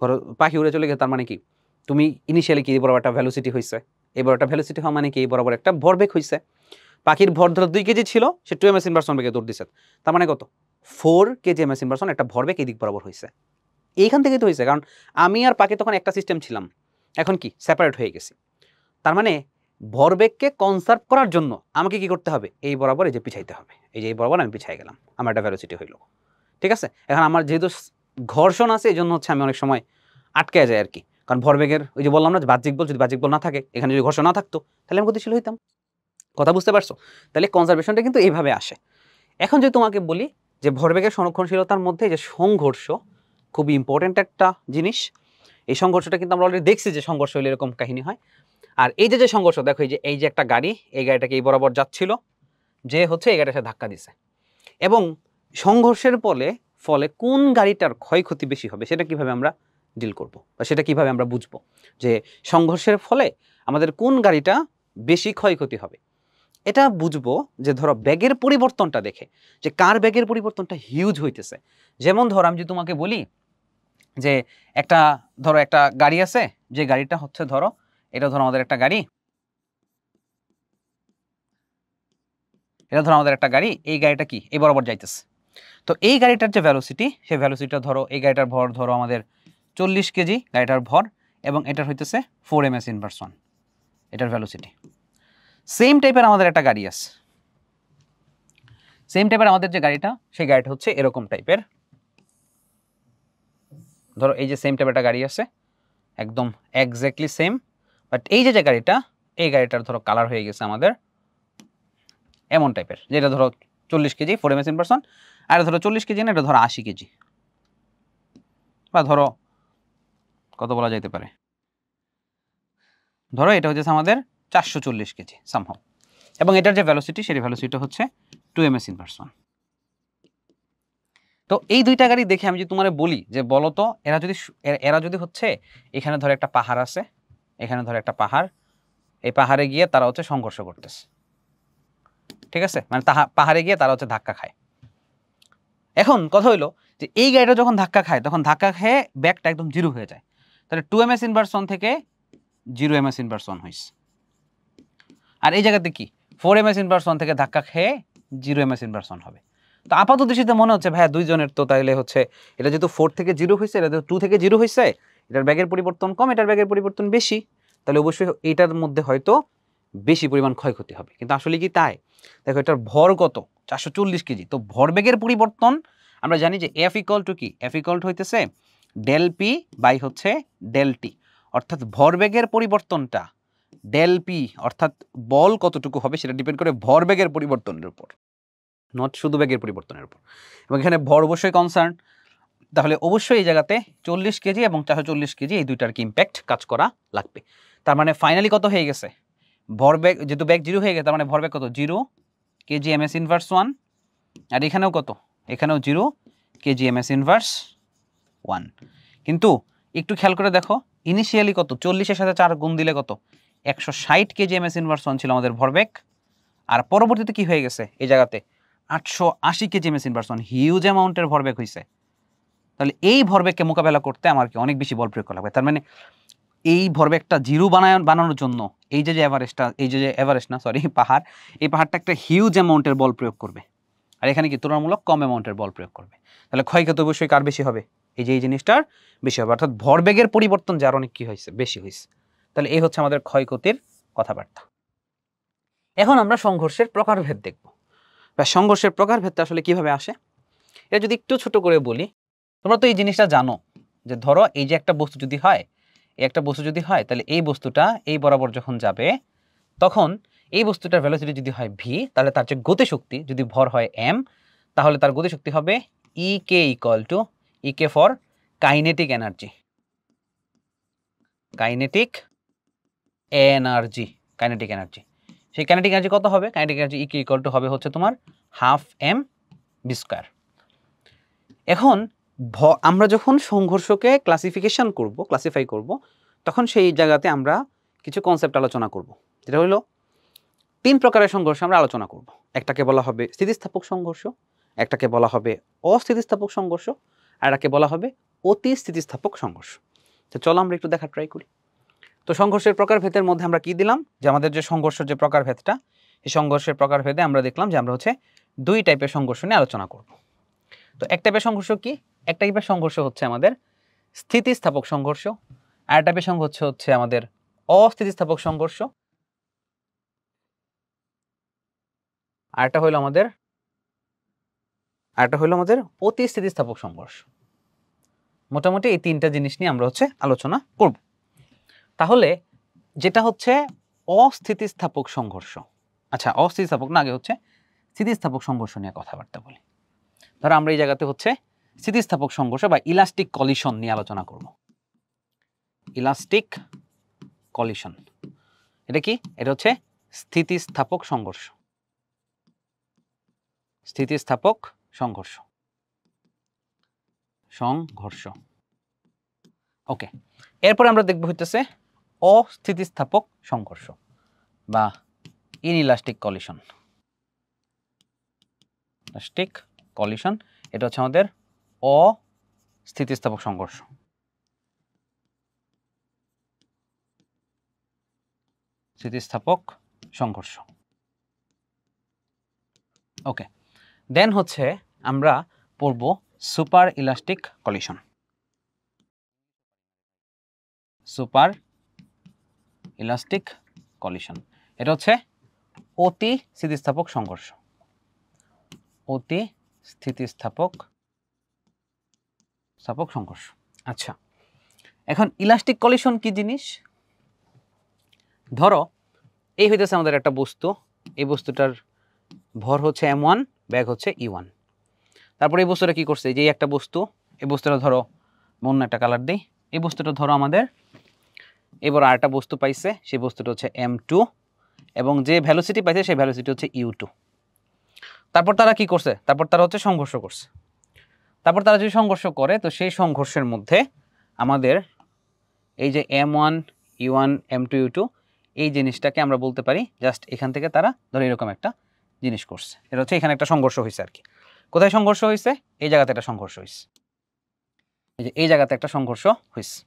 ধরো পাখি উড়ে চলে গেছে তার মানে কি তুমি ইনিশিয়ালি কি বরাবর একটা ভ্যালুসিটি হয়েছে এই বরাবর একটা ভ্যালুসিটি হওয়া মানে কি এই বরাবর একটা ভরবেগ হয়েছে পাখির ভর ধরো দুই কেজি ছিল সে টু এম এস ইনভার্সন বেগে দৌড় দিচ্ছে তার মানে কত four KG M S inversion একটা ভরবেগ দিক বরাবর হয়েছে এইখান থেকেই তো হয়েছে কারণ আমি আর পাখি তখন একটা সিস্টেম ছিলাম এখন কি সেপারেট হয়ে গেছি তার মানে ভরবেগকে কনসার্ভ করার জন্য আমাকে কি করতে হবে এই বরাবর এই যে পিছাইতে হবে এই যে এই বরাবর আমি পিছাই গেলাম আমার একটা ভ্যালোসিটি হইল ঠিক আছে এখন আমার যেহেতু ঘর্ষণ আছে এই জন্য হচ্ছে আমি অনেক সময় আটকে যাই আর কি কারণ ভরবেগের ওই যে বললাম না বাহ্যিক বল যদি বাহ্যিক বল না থাকে এখানে যদি ঘর্ষণ না থাকতো তাহলে আমি গতিশীল হইতাম কথা বুঝতে পারছো তাহলে কনজারভেশনটা কিন্তু এইভাবে আসে এখন যদি তোমাকে বলি যে ভরবেগের সংরক্ষণশীলতার মধ্যে যে সংঘর্ষ খুব ইম্পর্ট্যান্ট একটা জিনিস এই সংঘর্ষটা কিন্তু আমরা অলরেডি দেখছি যে সংঘর্ষ হলে এরকম কাহিনী হয় আর এই যে যে সংঘর্ষ দেখো এই যে এই যে একটা গাড়ি এই গাড়িটাকে এই বরাবর যাচ্ছিল যে হচ্ছে এই গাড়িটা ধাক্কা দিছে এবং সংঘর্ষের ফলে ফলে কোন গাড়িটার ক্ষয়ক্ষতি বেশি হবে সেটা কিভাবে আমরা ডিল করব বা সেটা কিভাবে আমরা বুঝব যে সংঘর্ষের ফলে আমাদের কোন গাড়িটা বেশি ক্ষয়ক্ষতি হবে এটা বুঝবো যে ধরো ব্যাগের পরিবর্তনটা দেখে যে কার ব্যাগের পরিবর্তনটা হিউজ হইতেছে যেমন ধরো আমি যদি তোমাকে বলি যে একটা ধরো একটা গাড়ি আছে যে গাড়িটা হচ্ছে ধরো এটা ধরো আমাদের একটা গাড়ি এটা ধরো আমাদের একটা গাড়ি এই গাড়িটা কি এই বরাবর যাইতেছে তো এই গাড়িটার যে ভ্যালোসিটি সেই ভ্যালোসিটিটা ধরো এই গাড়িটার ভর ধরো আমাদের চল্লিশ কেজি গাড়িটার ভর এবং এটার হইতেছে ফোর এম এস ইনভার্সন এটার ভ্যালোসিটি সেম টাইপের আমাদের একটা গাড়ি আছে সেম টাইপের আমাদের যে গাড়িটা সেই গাড়িটা হচ্ছে এরকম টাইপের ধরো এই যে সেম টাইপের একটা গাড়ি আছে একদম একজ্যাক্টলি সেম বাট এই যে যে গাড়িটা এই গাড়িটার ধরো কালার হয়ে গেছে আমাদের এমন টাইপের যেটা ধরো চল্লিশ kg four MS in person আর ধরো চল্লিশ কেজি না এটা ধরো আশি কেজি বা ধরো কত বলা যেতে পারে ধরো এটা হচ্ছে আমাদের চারশো চল্লিশ কেজি সম্ভব এবং এটার যে ভ্যালোসিটি সেই ভ্যালোসিটি হচ্ছে two M S inversion তো এই দুইটা গাড়ি দেখে আমি যদি তোমার বলি যে বলো তো এরা যদি এরা যদি হচ্ছে এখানে ধরো একটা পাহাড় আছে এখানে ধর একটা পাহাড় এই পাহাড়ে গিয়ে তারা হচ্ছে সংঘর্ষ করতেছে ঠিক আছে মানে তাহা পাহাড়ে গিয়ে তারা হচ্ছে ধাক্কা খায় এখন কথা হইলো যে এই গাড়িটা যখন ধাক্কা খায় তখন ধাক্কা খেয়ে ব্যাগটা একদম জিরো হয়ে যায় তাহলে টু এম এস ইনভার্সন থেকে জিরো এম এস ইনভার্সন হয়েছে আর এই জায়গাতে কি ফোর এম এস ইনভার্সন থেকে ধাক্কা খেয়ে জিরো এম এস ইনভার্সন হবে তো আপাতত দৃষ্টিতে মনে হচ্ছে ভাইয়া দুইজনের তো তাইলে হচ্ছে এটা যেহেতু ফোর থেকে জিরো হয়েছে এটা টু থেকে জিরো হয়েছে এটার ব্যাগের পরিবর্তন কম এটার ব্যাগের পরিবর্তন বেশি তাহলে অবশ্যই এটার মধ্যে হয়তো বেশি পরিমাণ ক্ষয়ক্ষতি হবে কিন্তু আসলে কি তাই দেখো এটার ভর কত চারশো চল্লিশ কেজি তো ভরবেগের পরিবর্তন আমরা জানি যে এফ ইকল টু কি এফ ইকল হইতেছে ডেল পি বাই হচ্ছে ডেল টি অর্থাৎ ভরবেগের পরিবর্তনটা ডেল পি অর্থাৎ বল কতটুকু হবে সেটা ডিপেন্ড করে ভরবেগের পরিবর্তনের উপর নট শুধু ব্যাগের পরিবর্তনের উপর এবং এখানে ভর অবশ্যই কনসার্ন তাহলে অবশ্যই এই জায়গাতে চল্লিশ কেজি এবং চারশো চল্লিশ কেজি এই দুইটার কি ইম্প্যাক্ট কাজ করা লাগবে তার মানে ফাইনালি কত হয়ে গেছে ব্যাগ যেহেতু ব্যাগ জিরো হয়ে গেছে তার মানে ব্যাগ কত zero KG M S inverse one আর এখানেও কত এখানেও zero KG M S inverse one কিন্তু একটু খেয়াল করে দেখো ইনিশিয়ালি কত চল্লিশের সাথে চার গুণ দিলে কত একশো ষাট KG M S inverse one ছিল আমাদের ব্যাগ আর পরবর্তীতে কি হয়ে গেছে এই জায়গাতে আটশো আশি KG M S inverse one huge অ্যামাউন্টের ব্যাগ হয়েছে তাহলে এই ভরবেগকে মোকাবেলা করতে আমার কি অনেক বেশি বল প্রয়োগ করা লাগবে তার মানে এই ভরবেগটা জিরু বানায় বানানোর জন্য এই যে যে এভারেস্টটা এই যে যে এভারেস্ট না সরি পাহাড় এই পাহাড়টা একটা হিউজ অ্যামাউন্টের বল প্রয়োগ করবে আর এখানে কি তুলনামূলক কম অ্যামাউন্টের বল প্রয়োগ করবে তাহলে ক্ষয়ক্ষত অবশ্যই কার বেশি হবে এই যে এই জিনিসটার বেশি হবে অর্থাৎ ভরবেগের পরিবর্তন যার অনেক কী হয়েছে বেশি হয়েছে তাহলে এই হচ্ছে আমাদের ক্ষয়ক্ষতির কথাবার্তা এখন আমরা সংঘর্ষের প্রকারভেদ দেখব বা সংঘর্ষের প্রকারভেদটা আসলে কিভাবে আসে এটা যদি একটু ছোট করে বলি তোমরা তো এই জিনিসটা জানো যে ধরো এই যে একটা বস্তু যদি হয় এই একটা বস্তু যদি হয় তাহলে এই বস্তুটা এই বরাবর যখন যাবে তখন এই বস্তুটার ভ্যালোসিটি যদি হয় ভি তাহলে তার যে গতিশক্তি যদি ভর হয় এম তাহলে তার গতিশক্তি হবে E K equal to E K for kinetic energy kinetic energy kinetic energy সেই কাইনেটিক এনার্জি কত হবে kinetic energy EK equal to হবে হচ্ছে তোমার হাফ এম বি স্কোয়ার এখন আমরা যখন সংঘর্ষকে ক্লাসিফিকেশন করব ক্লাসিফাই করব তখন সেই জায়গাতে আমরা কিছু কনসেপ্ট আলোচনা করব যেটা হলো তিন প্রকারের সংঘর্ষ আমরা আলোচনা করব একটাকে বলা হবে স্থিতিস্থাপক সংঘর্ষ একটাকে বলা হবে অস্থিতিস্থাপক সংঘর্ষ আর একটাকে বলা হবে অতি স্থিতিস্থাপক সংঘর্ষ তো চলো আমরা একটু দেখা ট্রাই করি তো সংঘর্ষের প্রকারভেদের মধ্যে আমরা কি দিলাম যে আমাদের যে সংঘর্ষের যে প্রকারভেদটা এই সংঘর্ষের প্রকারভেদে আমরা দেখলাম যে আমরা হচ্ছে দুই টাইপের সংঘর্ষ নিয়ে আলোচনা করব তো এক টাইপের সংঘর্ষ কি একটা টাইপের সংঘর্ষ হচ্ছে আমাদের স্থিতিস্থাপক সংঘর্ষ আর টাইপের সংঘর্ষ হচ্ছে আমাদের অস্থিতিস্থাপক সংঘর্ষ আরেকটা হইল আমাদের আরেকটা হইল আমাদের অতিস্থিতিস্থাপক সংঘর্ষ মোটামুটি এই তিনটা জিনিস নিয়ে আমরা হচ্ছে আলোচনা করব তাহলে যেটা হচ্ছে অস্থিতিস্থাপক সংঘর্ষ আচ্ছা অস্থিতিস্থাপক না আগে হচ্ছে স্থিতিস্থাপক সংঘর্ষ নিয়ে কথাবার্তা বলি ধরো আমরা এই জায়গাতে হচ্ছে স্থিতিস্থাপক সংঘর্ষ বা ইলাস্টিক কলিশন নিয়ে আলোচনা করব ইলাস্টিক কলিশন এটা কি এটা হচ্ছে স্থিতিস্থাপক সংঘর্ষ স্থিতিস্থাপক সংঘর্ষ সংঘর্ষ ওকে এরপরে আমরা দেখব হইতেছে অস্থিতিস্থাপক সংঘর্ষ বা inelastic collision elastic collision এটা হচ্ছে আমাদের অস্থিতিস্থাপক সংঘর্ষ স্থিতিস্থাপক সংঘর্ষ ওকে দেন হচ্ছে আমরা পড়ব super elastic collision super elastic collision এটা হচ্ছে অতি স্থিতিস্থাপক সংঘর্ষ অতি স্থিতিস্থাপক স্থাপক সংঘর্ষ আচ্ছা এখন ইলাস্টিক কলিশন কি জিনিস ধরো এই হইতেছে আমাদের একটা বস্তু এই বস্তুটার ভর হচ্ছে এম ওয়ান ব্যাগ হচ্ছে ই e ওয়ান তারপরে এই বস্তুটা কি করছে যে একটা বস্তু এই বস্তুটা ধরো অন্য একটা কালার দিই এই বস্তুটা ধরো আমাদের এবার আরেকটা বস্তু পাইছে সেই বস্তুটা হচ্ছে এম টু এবং যে ভ্যালোসিটি পাইছে সেই ভ্যালোসিটি হচ্ছে ইউ টু তারপর তারা কি করছে তারপর তারা হচ্ছে সংঘর্ষ করছে তারপর তারা যদি সংঘর্ষ করে তো সেই সংঘর্ষের মধ্যে আমাদের এই যে M one you one M two you two এই জিনিসটাকে আমরা বলতে পারি জাস্ট এখান থেকে তারা ধরো এরকম একটা জিনিস করছে এটা হচ্ছে এখানে একটা সংঘর্ষ হয়েছে আর কি কোথায় সংঘর্ষ হয়েছে এই জায়গাতে একটা সংঘর্ষ হয়েছে এই যে এই জায়গাতে একটা সংঘর্ষ হয়েছে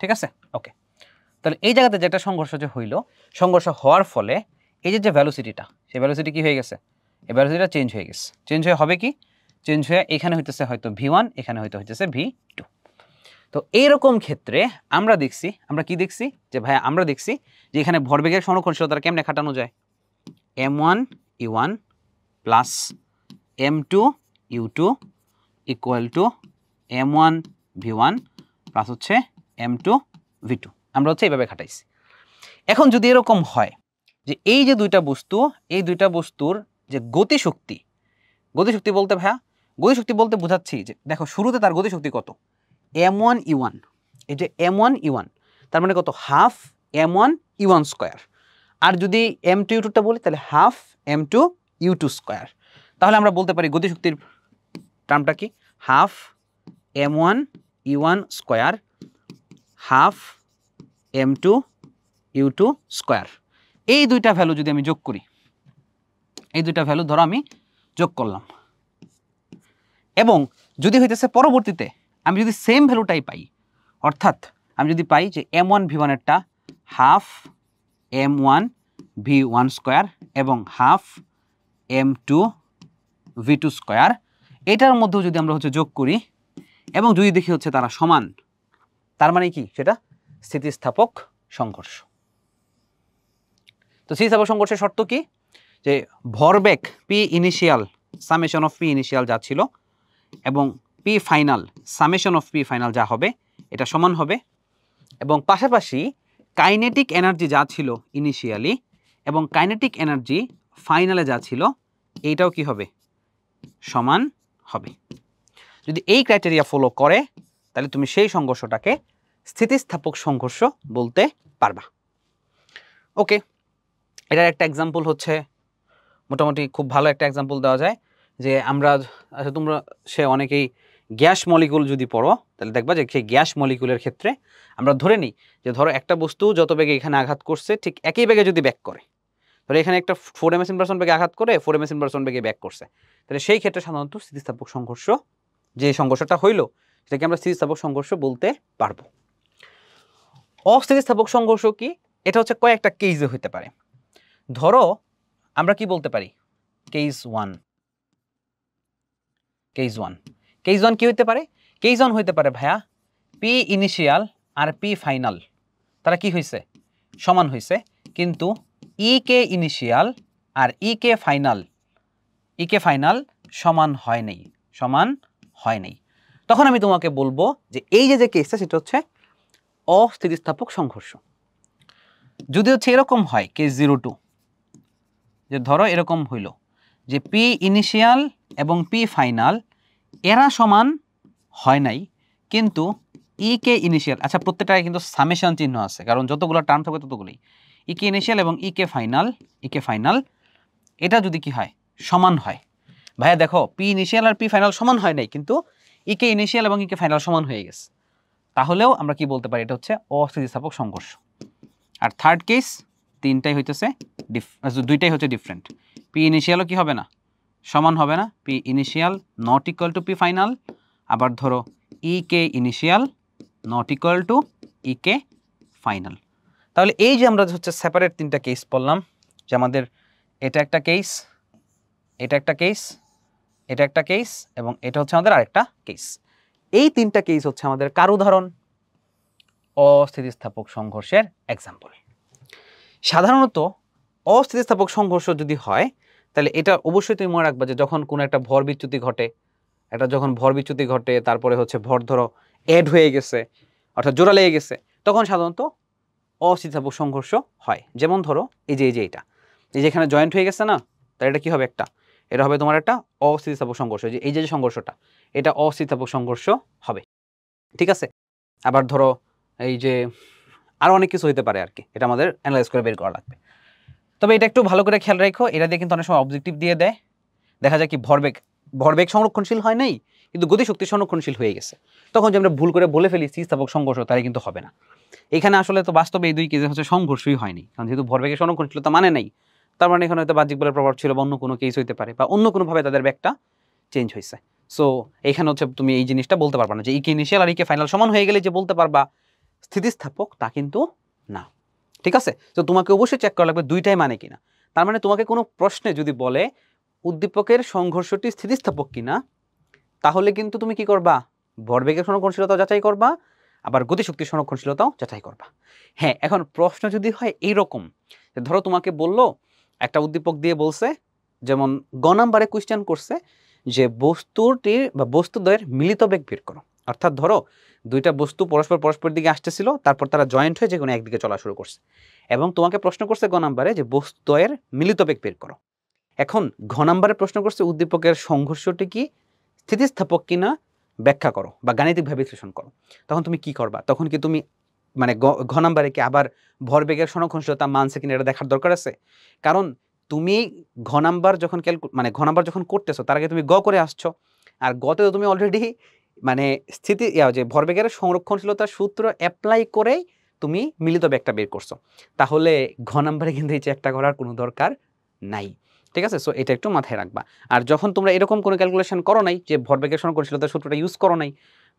ঠিক আছে ওকে তাহলে এই জায়গাতে যেটা সংঘর্ষ যে হইল সংঘর্ষ হওয়ার ফলে এই যে যে ভ্যালোসিটিটা সেই ভ্যালুসিটি কী হয়ে গেছে এই ভ্যালোসিটিটা চেঞ্জ হয়ে গেছে চেঞ্জ হয়ে হবে কি চেঞ্জ হয়ে এখানে হইতেছে হয়তো ভি ওয়ান এখানে হয়তো হইতেছে ভি টু তো এইরকম ক্ষেত্রে আমরা দেখছি আমরা কি দেখছি যে ভাই আমরা দেখছি যে এখানে ভরবেগের সংরক্ষণশীলতা কেমনে খাটানো যায় M one you one plus M two you two equal to M one V one plus হচ্ছে এম টু ভি টু আমরা হচ্ছে এইভাবে খাটাইছি এখন যদি এরকম হয় যে এই যে দুইটা বস্তু এই দুইটা বস্তুর যে গতিশক্তি গতিশক্তি বলতে ভাইয়া গতিশক্তি বলতে বোঝাচ্ছি যে দেখো শুরুতে তার গতিশক্তি কত এম ওয়ান ই ওয়ান এই যে এম ওয়ান ই ওয়ান তার মানে কত হাফ এম ওয়ান ই ওয়ান স্কোয়ার আর যদি এম টু ইউ টুটা বলি তাহলে half M two you two square তাহলে আমরা বলতে পারি গতিশক্তির টার্মটা কি half M one E one square half M two you two square এই দুইটা ভ্যালু যদি আমি যোগ করি এই দুইটা ভ্যালু ধরো আমি যোগ করলাম এবং যদি হইতেছে পরবর্তীতে আমি যদি সেম ভ্যালুটাই পাই অর্থাৎ আমি যদি পাই যে এম ওয়ান ভি ওয়ানেরটা half M one V one square এবং half M two V two square এটার মধ্যেও যদি আমরা হচ্ছে যোগ করি এবং যদি দেখি হচ্ছে তারা সমান তার মানে কি সেটা স্থিতিস্থাপক সংঘর্ষ তো স্থিতিস্থাপক সংঘর্ষের শর্ত কি যে ভরবেগ p initial summation of p initial যা ছিল এবং p final summation of p final যা হবে এটা সমান হবে এবং পাশাপাশি কাইনেটিক এনার্জি যা ছিল ইনিশিয়ালি এবং কাইনেটিক এনার্জি ফাইনালে যা ছিল এইটাও কি হবে সমান হবে যদি এই ক্রাইটেরিয়া ফলো করে তাহলে তুমি সেই সংঘর্ষটাকে স্থিতিস্থাপক সংঘর্ষ বলতে পারবা ওকে এটার একটা এক্সাম্পল হচ্ছে মোটামুটি খুব ভালো একটা এক্সাম্পল দেওয়া যায় যে আমরা আচ্ছা তোমরা সে অনেকেই গ্যাস মলিকুল যদি পড়ো তাহলে দেখবা যে সেই গ্যাস মলিকুলের ক্ষেত্রে আমরা ধরে নিই যে ধরো একটা বস্তু যত বেগে এখানে আঘাত করছে ঠিক একই বেগে যদি ব্যাক করে ধরো এখানে একটা ফোর এম এস ইনভার্সন বেগে আঘাত করে ফোর এম এস ইনভার্সন বেগে ব্যাক করছে তাহলে সেই ক্ষেত্রে সাধারণত স্থিতিস্থাপক সংঘর্ষ যে সংঘর্ষটা হইল সেটাকে আমরা স্থিতিস্থাপক সংঘর্ষ বলতে পারবো অস্থিতিস্থাপক সংঘর্ষ কি এটা হচ্ছে কয়েকটা কেইজে হইতে পারে ধরো আমরা কি বলতে পারি case one case one case one কি হইতে পারে কেইজ ওয়ান হইতে পারে ভাইয়া পি ইনিশিয়াল আর পি ফাইনাল তারা কি হয়েছে সমান হয়েছে কিন্তু ই কে ইনিশিয়াল আর e k final e k final সমান হয় নাই সমান হয় নাই তখন আমি তোমাকে বলবো যে এই যে যে কেসটা সেটা হচ্ছে অস্থিতিস্থাপক সংঘর্ষ যদি হচ্ছে এরকম হয় কেস জিরো টু যে ধরো এরকম হইল যে পি ইনিশিয়াল এবং পি ফাইনাল এরা সমান হয় নাই কিন্তু ই কে ইনিশিয়াল আচ্ছা প্রত্যেকটায় কিন্তু সামেশন চিহ্ন আছে কারণ যতগুলো টার্ম থাকবে ততগুলি ই কে ইনিশিয়াল এবং ই k final e k final এটা যদি কি হয় সমান হয় ভাইয়া দেখো পি ইনিশিয়াল আর পি ফাইনাল সমান হয় নাই কিন্তু ই কে ইনিশিয়াল এবং ই কে ফাইনাল সমান হয়ে গেছে তাহলেও আমরা কি বলতে পারি এটা হচ্ছে অস্থিতিস্থাপক সংঘর্ষ আর থার্ড কেস তিনটাই হইতেছে দুইটাই হচ্ছে ডিফারেন্ট পি ইনিশিয়ালও কি হবে না সমান হবে না p initial not equal to p final আবার ধরো e k initial not equal to E k final তাহলে এই যে আমরা হচ্ছে সেপারেট তিনটা কেস পড়লাম যে আমাদের এটা একটা কেস এটা একটা কেস এটা একটা কেস এবং এটা হচ্ছে আমাদের আরেকটা কেস এই তিনটা কেস হচ্ছে আমাদের কার ধরন অস্থিতিস্থাপক সংঘর্ষের এক্সাম্পল সাধারণত অস্থিতিস্থাপক সংঘর্ষ যদি হয় তাহলে এটা অবশ্যই তুমি মনে রাখবা যে যখন কোনো একটা ভর বিচ্যুতি ঘটে এটা যখন ভর বিচ্যুতি ঘটে তারপরে হচ্ছে ভর ধরো অ্যাড হয়ে গেছে অর্থাৎ জোড়া লেগে গেছে তখন সাধারণত অস্থিতিস্থাপক সংঘর্ষ হয় যেমন ধরো এই যে এই যে এটা এই যেখানে জয়েন্ট হয়ে গেছে না তাহলে এটা কী হবে একটা এটা হবে তোমার একটা অস্থিতিস্থাপক সংঘর্ষ যে এই যে সংঘর্ষটা এটা অস্থিতিস্থাপক সংঘর্ষ হবে ঠিক আছে আবার ধরো এই যে আর অনেক কিছু হতে পারে আর কি এটা আমাদের অ্যানালাইজ করে বের করা লাগবে তবে এটা একটু ভালো করে খেয়াল রেখো এটা দিয়ে কিন্তু অনেক সময় অবজেক্টিভ দিয়ে দেয় দেখা যায় কি ভরবেগ ভরবেগ সংরক্ষণশীল হয় নাই কিন্তু গতিশক্তি সংরক্ষণশীল হয়ে গেছে তখন যে আমরা ভুল করে বলে ফেলি স্থিতিস্থাপক সংঘর্ষ তাই কিন্তু হবে না এখানে আসলে তো বাস্তবে এই দুই কেজি হচ্ছে সংঘর্ষই হয়নি কারণ যেহেতু ভরবেগের সংরক্ষণশীলতা মানে নেই তার মানে এখানে হয়তো বাহ্যিক বলের প্রভাব ছিল বা অন্য কোনো কেস হইতে পারে বা অন্য কোনোভাবে তাদের ব্যাগটা চেঞ্জ হয়েছে সো এখানে হচ্ছে তুমি এই জিনিসটা বলতে পারবা না যে ইকে e ইনিশিয়াল আর ইকে e ফাইনাল সমান হয়ে গেলে যে বলতে পারবা স্থিতিস্থাপক তা কিন্তু না ঠিক আছে তো তোমাকে অবশ্যই চেক করা লাগবে দুইটাই মানে কিনা তার মানে তোমাকে কোনো প্রশ্নে যদি বলে উদ্দীপকের সংঘর্ষটি স্থিতিস্থাপক কিনা তাহলে কিন্তু তুমি কি করবা ভরবেগের সংরক্ষণশীলতাও যাচাই করবা আবার গতিশক্তির সংরক্ষণশীলতাও যাচাই করবা হ্যাঁ এখন প্রশ্ন যদি হয় এইরকম ধরো তোমাকে বলল একটা উদ্দীপক দিয়ে বলছে যেমন গ নাম্বারে কোয়েশ্চেন করছে যে বস্তুটির বা বস্তুদ্বয়ের মিলিত বেগ বের করো অর্থাৎ ধরো দুইটা বস্তু পরস্পর পরস্পর দিকে আসতেছিল তারপর তারা জয়েন্ট হয়ে যে কোনো একদিকে চলা শুরু করছে এবং তোমাকে প্রশ্ন করছে গ নাম্বারে যে বস্তুয়ের মিলিত বেগ বের করো এখন ঘ নাম্বারে প্রশ্ন করছে উদ্দীপকের সংঘর্ষটি কি স্থিতিস্থাপক কিনা ব্যাখ্যা করো বা গাণিতিকভাবে বিশ্লেষণ করো তখন তুমি কি করবা তখন কি তুমি মানে ঘ নাম্বারে কি আবার ভরবেগের সংঘর্ষতা মানছে কিনা এটা দেখার দরকার আছে কারণ তুমি ঘ নাম্বার যখন ক্যালকু মানে ঘ নাম্বার যখন করতেছো তার আগে তুমি গ করে আসছো আর গতে তো তুমি অলরেডি মানে স্থিতি যে ভরবেগের সংরক্ষণশীলতার সূত্র অ্যাপ্লাই করেই তুমি মিলিত ব্যাগটা বের করছো তাহলে ঘ নাম্বারে কিন্তু এই চেকটা করার কোনো দরকার নাই ঠিক আছে সো এটা একটু মাথায় রাখবা আর যখন তোমরা এরকম কোনো ক্যালকুলেশন করো নাই যে ভরবেগের সংরক্ষণশীলতার সূত্রটা ইউজ করো নাই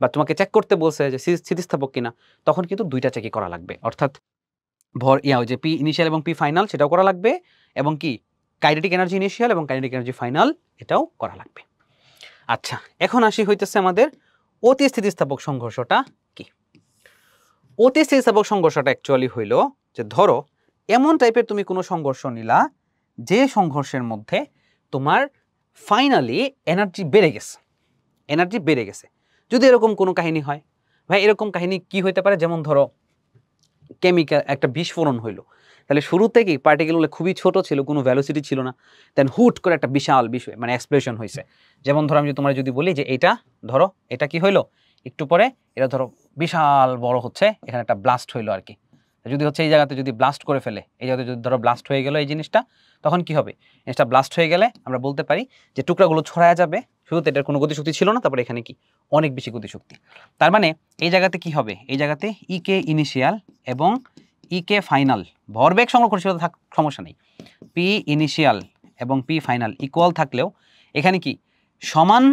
বা তোমাকে চেক করতে বলছে যে স্থিতিস্থাপক কিনা তখন কিন্তু দুইটা চেকই করা লাগবে অর্থাৎ ভর ইয়া যে পি ইনিশিয়াল এবং পি ফাইনাল সেটাও করা লাগবে এবং কি কাইনেটিক এনার্জি ইনিশিয়াল এবং কাইনেটিক এনার্জি ফাইনাল এটাও করা লাগবে আচ্ছা এখন আসি হইতেছে আমাদের অতি স্থিতিস্থাপক সংঘর্ষটা কি অতি স্থিতিস্থাপক সংঘর্ষটা অ্যাকচুয়ালি হইল যে ধরো এমন টাইপের তুমি কোনো সংঘর্ষ নিলা যে সংঘর্ষের মধ্যে তোমার ফাইনালি এনার্জি বেড়ে গেছে এনার্জি বেড়ে গেছে যদি এরকম কোনো কাহিনী হয় ভাই এরকম কাহিনী কি হইতে পারে যেমন ধরো কেমিক্যাল একটা বিস্ফোরণ হইলো তাহলে শুরু থেকেই পার্টিকেলগুলো খুবই ছোট ছিল কোনো ভ্যালোসিটি ছিল না দেন হুট করে একটা বিশাল বিষয় মানে এক্সপ্লেশন হয়েছে যেমন ধরো আমি তোমরা যদি বলি যে এটা ধরো এটা কি হইলো একটু পরে এটা ধরো বিশাল বড় হচ্ছে এখানে একটা ব্লাস্ট হইলো আর কি যদি হচ্ছে এই জায়গাতে যদি ব্লাস্ট করে ফেলে এই জায়গাতে যদি ধরো ব্লাস্ট হয়ে গেলো এই জিনিসটা তখন কি হবে জিনিসটা ব্লাস্ট হয়ে গেলে আমরা বলতে পারি যে টুকরাগুলো ছড়ায় যাবে শুধু এটার কোনো গতিশক্তি ছিল না তারপরে এখানে কি অনেক বেশি গতিশক্তি তার মানে এই জায়গাতে কি হবে এই জায়গাতে ইকে e ইনিশিয়াল এবং ই কে ফাইনাল ভরবেগ সংরক্ষণশীল থাক সমস্যা নেই পি ইনিশিয়াল এবং পি ফাইনাল ইকুয়াল থাকলেও এখানে কি সমান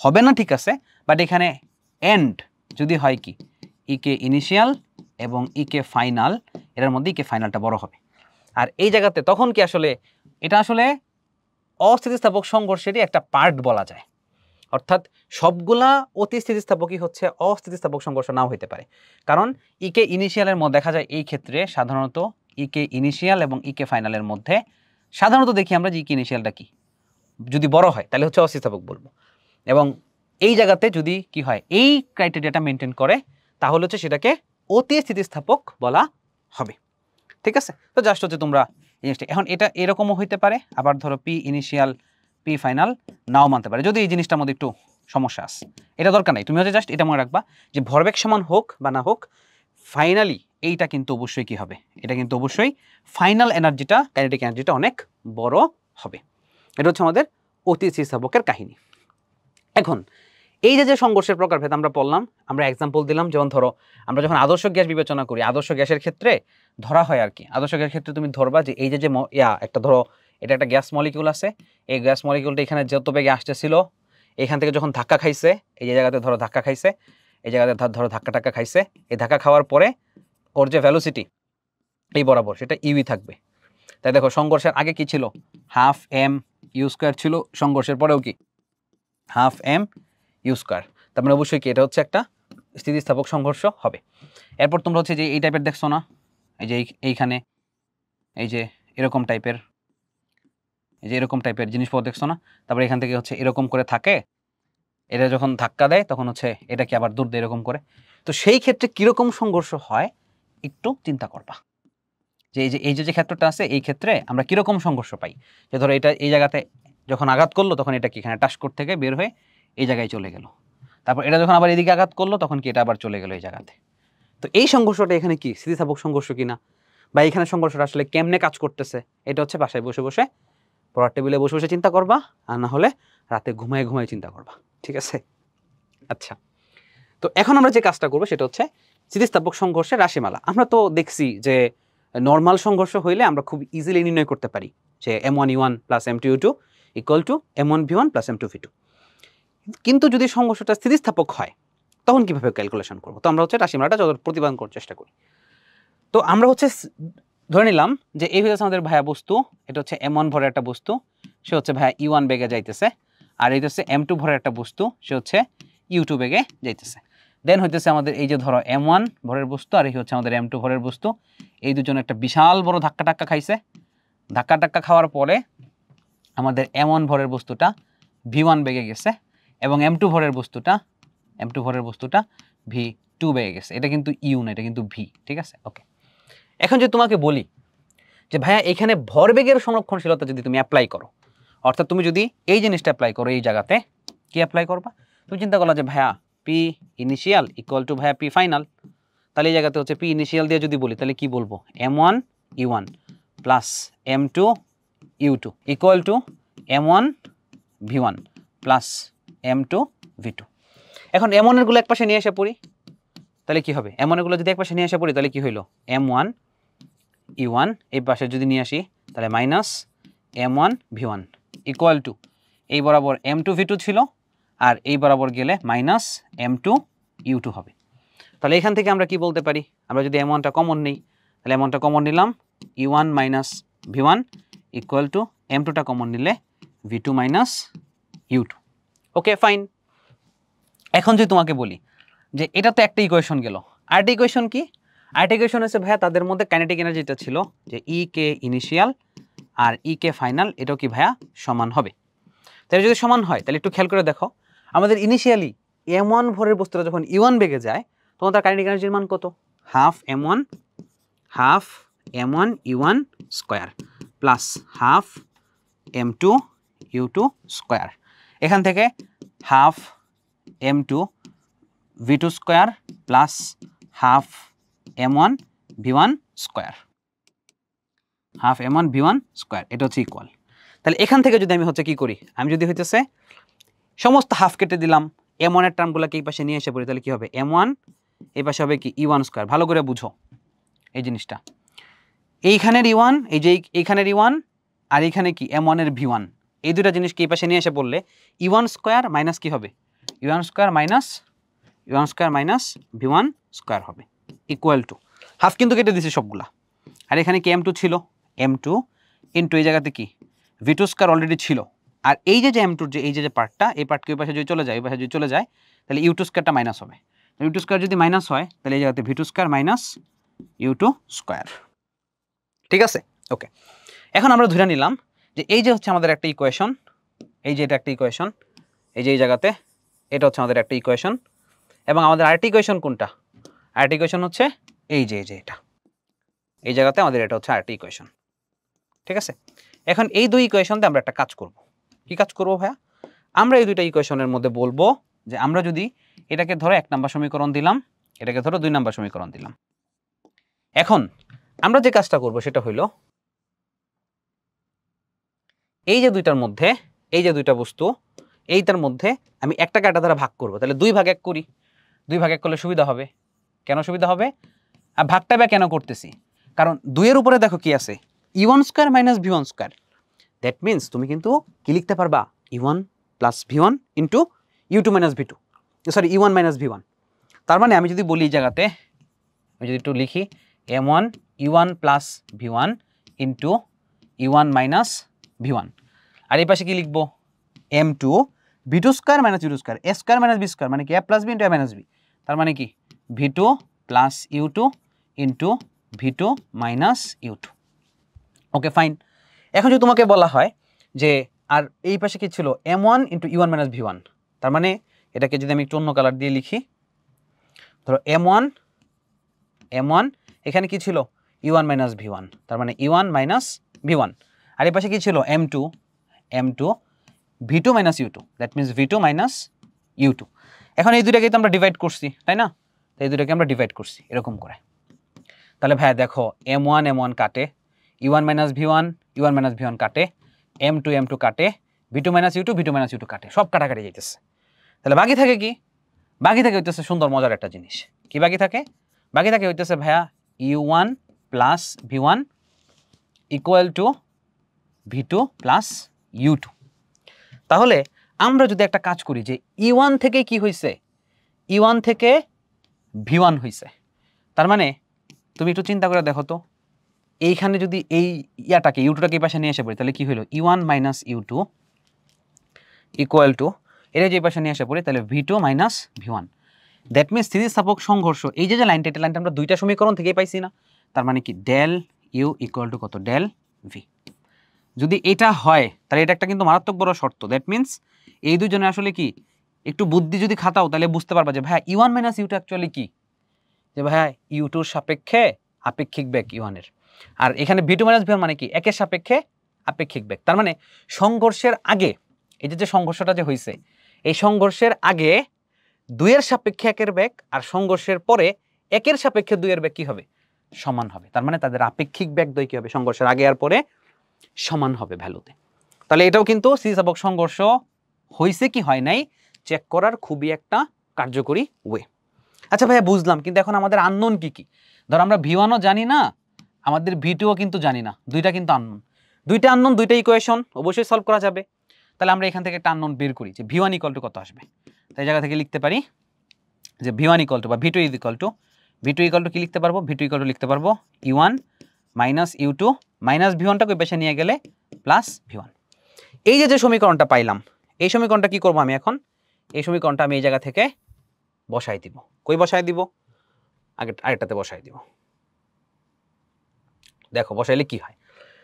হবে না ঠিক আছে বাট এখানে এন্ড যদি হয় কি ই কে ইনিশিয়াল এবং ই কে ফাইনাল এটার মধ্যে ই কে ফাইনালটা বড় হবে আর এই জায়গাতে তখন কি আসলে এটা আসলে অস্থিতিস্থাপক সংঘর্ষেরই একটা পার্ট বলা যায় অর্থাৎ সবগুলা অতি স্থিতিস্থাপকই হচ্ছে অস্থিতিস্থাপক সংঘর্ষ নাও হইতে পারে কারণ ইকে ইনিশিয়ালের মধ্যে দেখা যায় এই ক্ষেত্রে সাধারণত ইকে e ইনিশিয়াল এবং ইকে e ফাইনালের মধ্যে সাধারণত দেখি আমরা যে ইকে e ইনিশিয়ালটা কি যদি বড় হয় তাহলে হচ্ছে অস্থিতিস্থাপক বলবো এবং এই জায়গাতে যদি কি হয় এই ক্রাইটেরিয়াটা মেনটেন করে তাহলে হচ্ছে সেটাকে অতি স্থিতিস্থাপক বলা হবে ঠিক আছে তো জাস্ট হচ্ছে তোমরা জিনিসটা এখন এটা এরকমও হইতে পারে আবার ধরো পি ইনিশিয়াল পি ফাইনাল নাও মানতে পারে যদি এই জিনিসটার মধ্যে একটু সমস্যা আস এটা দরকার নাই তুমি হচ্ছে জাস্ট এটা মনে রাখবা যে ভরবেগ সমান হোক বা না হোক ফাইনালি এইটা কিন্তু অবশ্যই কি হবে এটা কিন্তু অবশ্যই ফাইনাল এনার্জিটা কাইনেটিক এনার্জিটা অনেক বড় হবে এটা হচ্ছে আমাদের অতিথিস্থাপকের কাহিনী এখন এই যে যে সংঘর্ষের প্রকারভেদ আমরা পড়লাম আমরা এক্সাম্পল দিলাম যেমন ধরো আমরা যখন আদর্শ গ্যাস বিবেচনা করি আদর্শ গ্যাসের ক্ষেত্রে ধরা হয় আর কি আদর্শ গ্যাসের ক্ষেত্রে তুমি ধরবা যে এই যে যে ইয়া একটা ধরো এটা একটা গ্যাস মলিকিউল আছে এই গ্যাস মলিকিউলটা এখানে যত বেগে আসতেছিল এখান থেকে যখন ধাক্কা খাইছে এই যে জায়গাতে ধরো ধাক্কা খাইছে এই জায়গাতে ধর ধরো ধাক্কা টাক্কা খাইছে এই ধাক্কা খাওয়ার পরে ওর যে ভ্যালোসিটি এই বরাবর সেটা ইউই e থাকবে তাই দেখো সংঘর্ষের আগে কি ছিল হাফ এম ইউ স্কোয়ার ছিল সংঘর্ষের পরেও কি হাফ এম ইউ স্কোয়ার তার মানে অবশ্যই কি এটা হচ্ছে একটা স্থিতিস্থাপক সংঘর্ষ হবে এরপর তোমরা হচ্ছে যে এই টাইপের দেখছো না এই যে এইখানে এই যে এরকম টাইপের এই যে এরকম টাইপের জিনিসপত্র দেখছো না তারপরে এখান থেকে হচ্ছে এরকম করে থাকে এটা যখন ধাক্কা দেয় তখন হচ্ছে এটাকে আবার দূর দেয় এরকম করে তো সেই ক্ষেত্রে কীরকম সংঘর্ষ হয় একটু চিন্তা করবা যে এই যে এই যে ক্ষেত্রটা আছে এই ক্ষেত্রে আমরা কীরকম সংঘর্ষ পাই যে ধরো এটা এই জায়গাতে যখন আঘাত করলো তখন এটা কি এখানে টাস্কোর থেকে বের হয়ে এই জায়গায় চলে গেল তারপর এটা যখন আবার এদিকে আঘাত করলো তখন কি এটা আবার চলে গেল এই জায়গাতে তো এই সংঘর্ষটা এখানে কি স্থিতিস্থাপক সংঘর্ষ কিনা বা এখানে সংঘর্ষটা আসলে কেমনে কাজ করতেছে এটা হচ্ছে বাসায় বসে বসে পড়ার টেবিলে বসে বসে চিন্তা করবা আর না হলে রাতে ঘুমায় ঘুমায় চিন্তা করবা ঠিক আছে আচ্ছা তো এখন আমরা যে কাজটা করবো সেটা হচ্ছে স্থিতিস্থাপক সংঘর্ষের রাশিমালা আমরা তো দেখছি যে নর্মাল সংঘর্ষ হইলে আমরা খুব ইজিলি নির্ণয় করতে পারি যে M one one plus M two two equal to M one V one plus M two V two কিন্তু যদি সংঘর্ষটা স্থিতিস্থাপক হয় তখন কীভাবে ক্যালকুলেশন করবো তো আমরা হচ্ছে রাশিমালাটা যত প্রতিপাদন করার চেষ্টা করি তো আমরা হচ্ছে ধরে নিলাম যে এই হয়েছে আমাদের ভাইয়া বস্তু এটা হচ্ছে এম ওয়ান ভরের একটা বস্তু সে হচ্ছে ভাইয়া ই e ওয়ান বেগে যাইতেছে আর এইটা হচ্ছে এম টু ভরের একটা বস্তু সে হচ্ছে ইউ টু বেগে যাইতেছে দেন হইতেছে আমাদের এই যে ধরো এম ওয়ান ভরের বস্তু আর এই হচ্ছে আমাদের এম টু ভরের বস্তু এই দুজন একটা বিশাল বড় ধাক্কা টাক্কা খাইছে ধাক্কা টাক্কা খাওয়ার পরে আমাদের এম ওয়ান ভরের বস্তুটা ভি ওয়ান বেগে গেছে এবং এম টু ভরের বস্তুটা এম টু ভরের বস্তুটা ভি টু বেগে গেছে এটা কিন্তু ইউ না এটা কিন্তু ভি ঠিক আছে ওকে এখন যদি তোমাকে বলি যে ভাইয়া এখানে ভরবেগের সংরক্ষণশীলতা যদি তুমি অ্যাপ্লাই করো অর্থাৎ তুমি যদি এই জিনিসটা অ্যাপ্লাই করো এই জায়গাতে কি অ্যাপ্লাই করবা তুমি চিন্তা করলা যে ভাইয়া পি ইনিশিয়াল ইকুয়াল টু ভাইয়া পি ফাইনাল তাহলে এই জায়গাতে হচ্ছে পি ইনিশিয়াল দিয়ে যদি বলি তাহলে কি বলবো m one you one plus M two you two equal to M one V one plus M two V two এখন এম ওয়ানেরগুলো এক পাশে নিয়ে এসে পড়ি তাহলে কি হবে এম যদি এক পাশে নিয়ে এসে পড়ি তাহলে কি হইলো m one e e one এই পাশে যদি নিয়ে আসি তাহলে minus m one V one equal to এই বরাবর এম টু ভি টু ছিল আর এই বরাবর গেলে minus m two you two হবে তাহলে এখান থেকে আমরা কি বলতে পারি আমরা যদি এম ওয়ানটা কমন নিই তাহলে এম ওয়ানটা কমন নিলাম e one minus v one equal to m টুটা কমন নিলে v two minus you two okay fine এখন যদি তোমাকে বলি যে এটা তো একটা ইকুয়েশন গেল আরেকটা ইকুয়েশন কি আর্টিকেশন হচ্ছে ভাইয়া তাদের মধ্যে কাইনেটিক এনার্জিটা ছিল যে ই কে ইনিশিয়াল আর ই কে ফাইনাল এটাও কি ভাইয়া সমান হবে তাহলে যদি সমান হয় তাহলে একটু খেয়াল করে দেখো আমাদের ইনিশিয়ালি এম ওয়ান ভরের বস্তুটা যখন ই e ওয়ান বেগে যায় তখন তার কাইনেটিক এনার্জির মান কত half M one half M one you one square plus half M two you two square এখান থেকে half M two V two square plus half m1 v1 square half M one V one square এটা হচ্ছে ইকুয়াল তাহলে এখান থেকে যদি আমি হচ্ছে কি করি আমি যদি হইতেছে সমস্ত হাফ কেটে দিলাম m1 এর টার্মগুলোকে এই পাশে নিয়ে এসে পড়ি তাহলে কি হবে এম ওয়ান এই পাশে হবে কি ই ওয়ান স্কোয়ার ভালো করে বুঝো এই জিনিসটা এইখানের ই e ওয়ান এই যে এইখানের e1 আর এইখানে কি এম ওয়ানের ভি ওয়ান এই দুটো জিনিসকে এই পাশে নিয়ে এসে বললে ই ওয়ান স্কোয়ার মাইনাস কী হবে e one square minus e one square minus v one square হবে ইকুয়াল টু হাফ কিন্তু কেটে দিছে সবগুলা আর এখানে কি এম টু ছিল এম টু ইন্টু এই জায়গাতে কি ভিটুস্কার অলরেডি ছিল আর এই যে যে এম টুর যে এই যে যে পার্টটা এই পার্টকে ওই পাশে যদি চলে যায় ওই পাশে যদি চলে যায় তাহলে ইউটুস্কারটা মাইনাস হবে ইউটুস্কার যদি মাইনাস হয় তাহলে এই জায়গাতে ভিটুস্কার মাইনাস ইউটু স্কোয়ার ঠিক আছে ওকে এখন আমরা ধরে নিলাম যে এই যে হচ্ছে আমাদের একটা ইকুয়েশন এই যে এটা একটা ইকুয়েশন এই যে এই জায়গাতে এটা হচ্ছে আমাদের একটা ইকুয়েশন এবং আমাদের আরেকটা ইকুয়েশন কোনটা আরেকটি ইকুয়েশন হচ্ছে এই যে এই যে এটা এই জায়গাতে আমাদের এটা হচ্ছে আরেকটি ইকুয়েশন ঠিক আছে এখন এই দুই ইকুয়েশনতে আমরা একটা কাজ করব কি কাজ করব ভাইয়া আমরা এই দুইটা ইকুয়েশনের মধ্যে বলবো যে আমরা যদি এটাকে ধরো এক নাম্বার সমীকরণ দিলাম এটাকে ধরো দুই নাম্বার সমীকরণ দিলাম এখন আমরা যে কাজটা করব সেটা হইল এই যে দুইটার মধ্যে এই যে দুইটা বস্তু এইটার মধ্যে আমি একটা কাটা দ্বারা ভাগ করব তাহলে দুই ভাগ এক করি দুই ভাগ এক করলে সুবিধা হবে কেন সুবিধা হবে আর ভাগটা বা কেন করতেছি কারণ দুইয়ের উপরে দেখো কি আছে e one square minus v one square that means তুমি কিন্তু কি লিখতে পারবা e one plus v one into you two minus v two sorry E one minus v one তার মানে আমি যদি বলি এই জায়গাতে আমি যদি একটু লিখি এম ওয়ান ই one plus v one into ই ওয়ান মাইনাস ভি ওয়ান আর এই পাশে কি লিখবো m two b two square minus you two square a square minus b square মানে কি a plus b into a minus b তার মানে কি v two plus u two into V two minus you two okay fine এখন যদি তোমাকে বলা হয় যে আর এই পাশে কি ছিল M one into you one minus v one তার মানে এটাকে যদি আমি একটু অন্য কালার দিয়ে লিখি ধরো এম ওয়ান এম ওয়ান এখানে কি ছিল u one minus v one তার মানে u one minus v one আর এই পাশে কি ছিল M two M two V two minus you two that means v two minus you two এখন এই দুটাকেই তো আমরা ডিভাইড করছি তাই না তাই এই দুটাকে আমরা ডিভাইড করছি এরকম করে তাহলে ভাইয়া দেখো এম ওয়ান এম ওয়ান কাটে u one minus v one you one minus v one কাটে এম টু এম টু কাটে v two minus you two V two minus you two কাটে সব কাটাকাটি যাইতেছে তাহলে বাকি থাকে কি বাকি থাকে হইতেছে সুন্দর মজার একটা জিনিস কি বাকি থাকে বাকি থাকে হইতেছে ভাইয়া u one plus v one equal to V two plus u two তাহলে আমরা যদি একটা কাজ করি যে ই e ওয়ান থেকে কি হয়েছে ই ওয়ান থেকে ভি ওয়ান হয়েছে তার মানে তুমি একটু চিন্তা করে দেখো তো এইখানে যদি এই ইয়াটাকে ইউ টুটাকে এই পাশে নিয়ে এসে পড়ি তাহলে কি হলো e one minus you two equal to এটা যে পাশে নিয়ে এসে পড়ি তাহলে v two minus v one that means স্থিতিস্থাপক সংঘর্ষ এই যে যে লাইনটা এটা লাইনটা আমরা দুইটা সমীকরণ থেকেই পাইছি না তার মানে কি ডেল ইউ ইকুয়াল টু কত ডেল ভি যদি এটা হয় তাহলে এটা একটা কিন্তু মারাত্মক বড় শর্ত দ্যাট মিনস এই দুজনে আসলে কি একটু বুদ্ধি যদি খাতাও তাহলে বুঝতে পারবা যে ভাই ইউয়ান মাইনাস ইউটা অ্যাকচুয়ালি কী যে ভাই ইউটুর সাপেক্ষে আপেক্ষিক ব্যাগ ইউয়ানের e আর এখানে ভিটু মাইনাস ভিওয়ান মানে কি একের সাপেক্ষে আপেক্ষিক ব্যাগ তার মানে সংঘর্ষের আগে এই যে সংঘর্ষটা যে হয়েছে এই সংঘর্ষের আগে দুইয়ের সাপেক্ষে একের ব্যাগ আর সংঘর্ষের পরে একের সাপেক্ষে দুইয়ের ব্যাগ কী হবে সমান হবে তার মানে তাদের আপেক্ষিক ব্যাগ দই কী হবে সংঘর্ষের আগে আর পরে সমান হবে ভ্যালুতে তাহলে এটাও কিন্তু সিসাবক সংঘর্ষ হয়েছে কি হয় নাই চেক করার খুবই একটা কার্যকরী ওয়ে আচ্ছা ভাইয়া বুঝলাম কিন্তু এখন আমাদের আননোন কি কি ধর আমরা ভি ওয়ানও জানি না আমাদের ভি টুও কিন্তু জানি না দুইটা কিন্তু আননোন দুইটা আননোন দুইটা ইকুয়েশন অবশ্যই সলভ করা যাবে তাহলে আমরা এখান থেকে একটা আননোন বের করি যে ভি ওয়ান ইকল টু কত আসবে তাই জায়গা থেকে লিখতে পারি যে ভি ওয়ান ইকল টু বা v two is equal to V two equal to কী লিখতে পারবো ভি টু ইকল টু লিখতে পারবো u one minus you two minus v ওয়ানটাকে ওই পেশে নিয়ে গেলে প্লাস ভি ওয়ান এই যে যে সমীকরণটা পাইলাম এই সমীকরণটা কি করবো আমি এখন এই সমীকরণটা আমি এই জায়গা থেকে বসাই দিব কই বসাই দিব আগে আগেরটাতে বসাই দিব দেখো বসাইলে কি হয়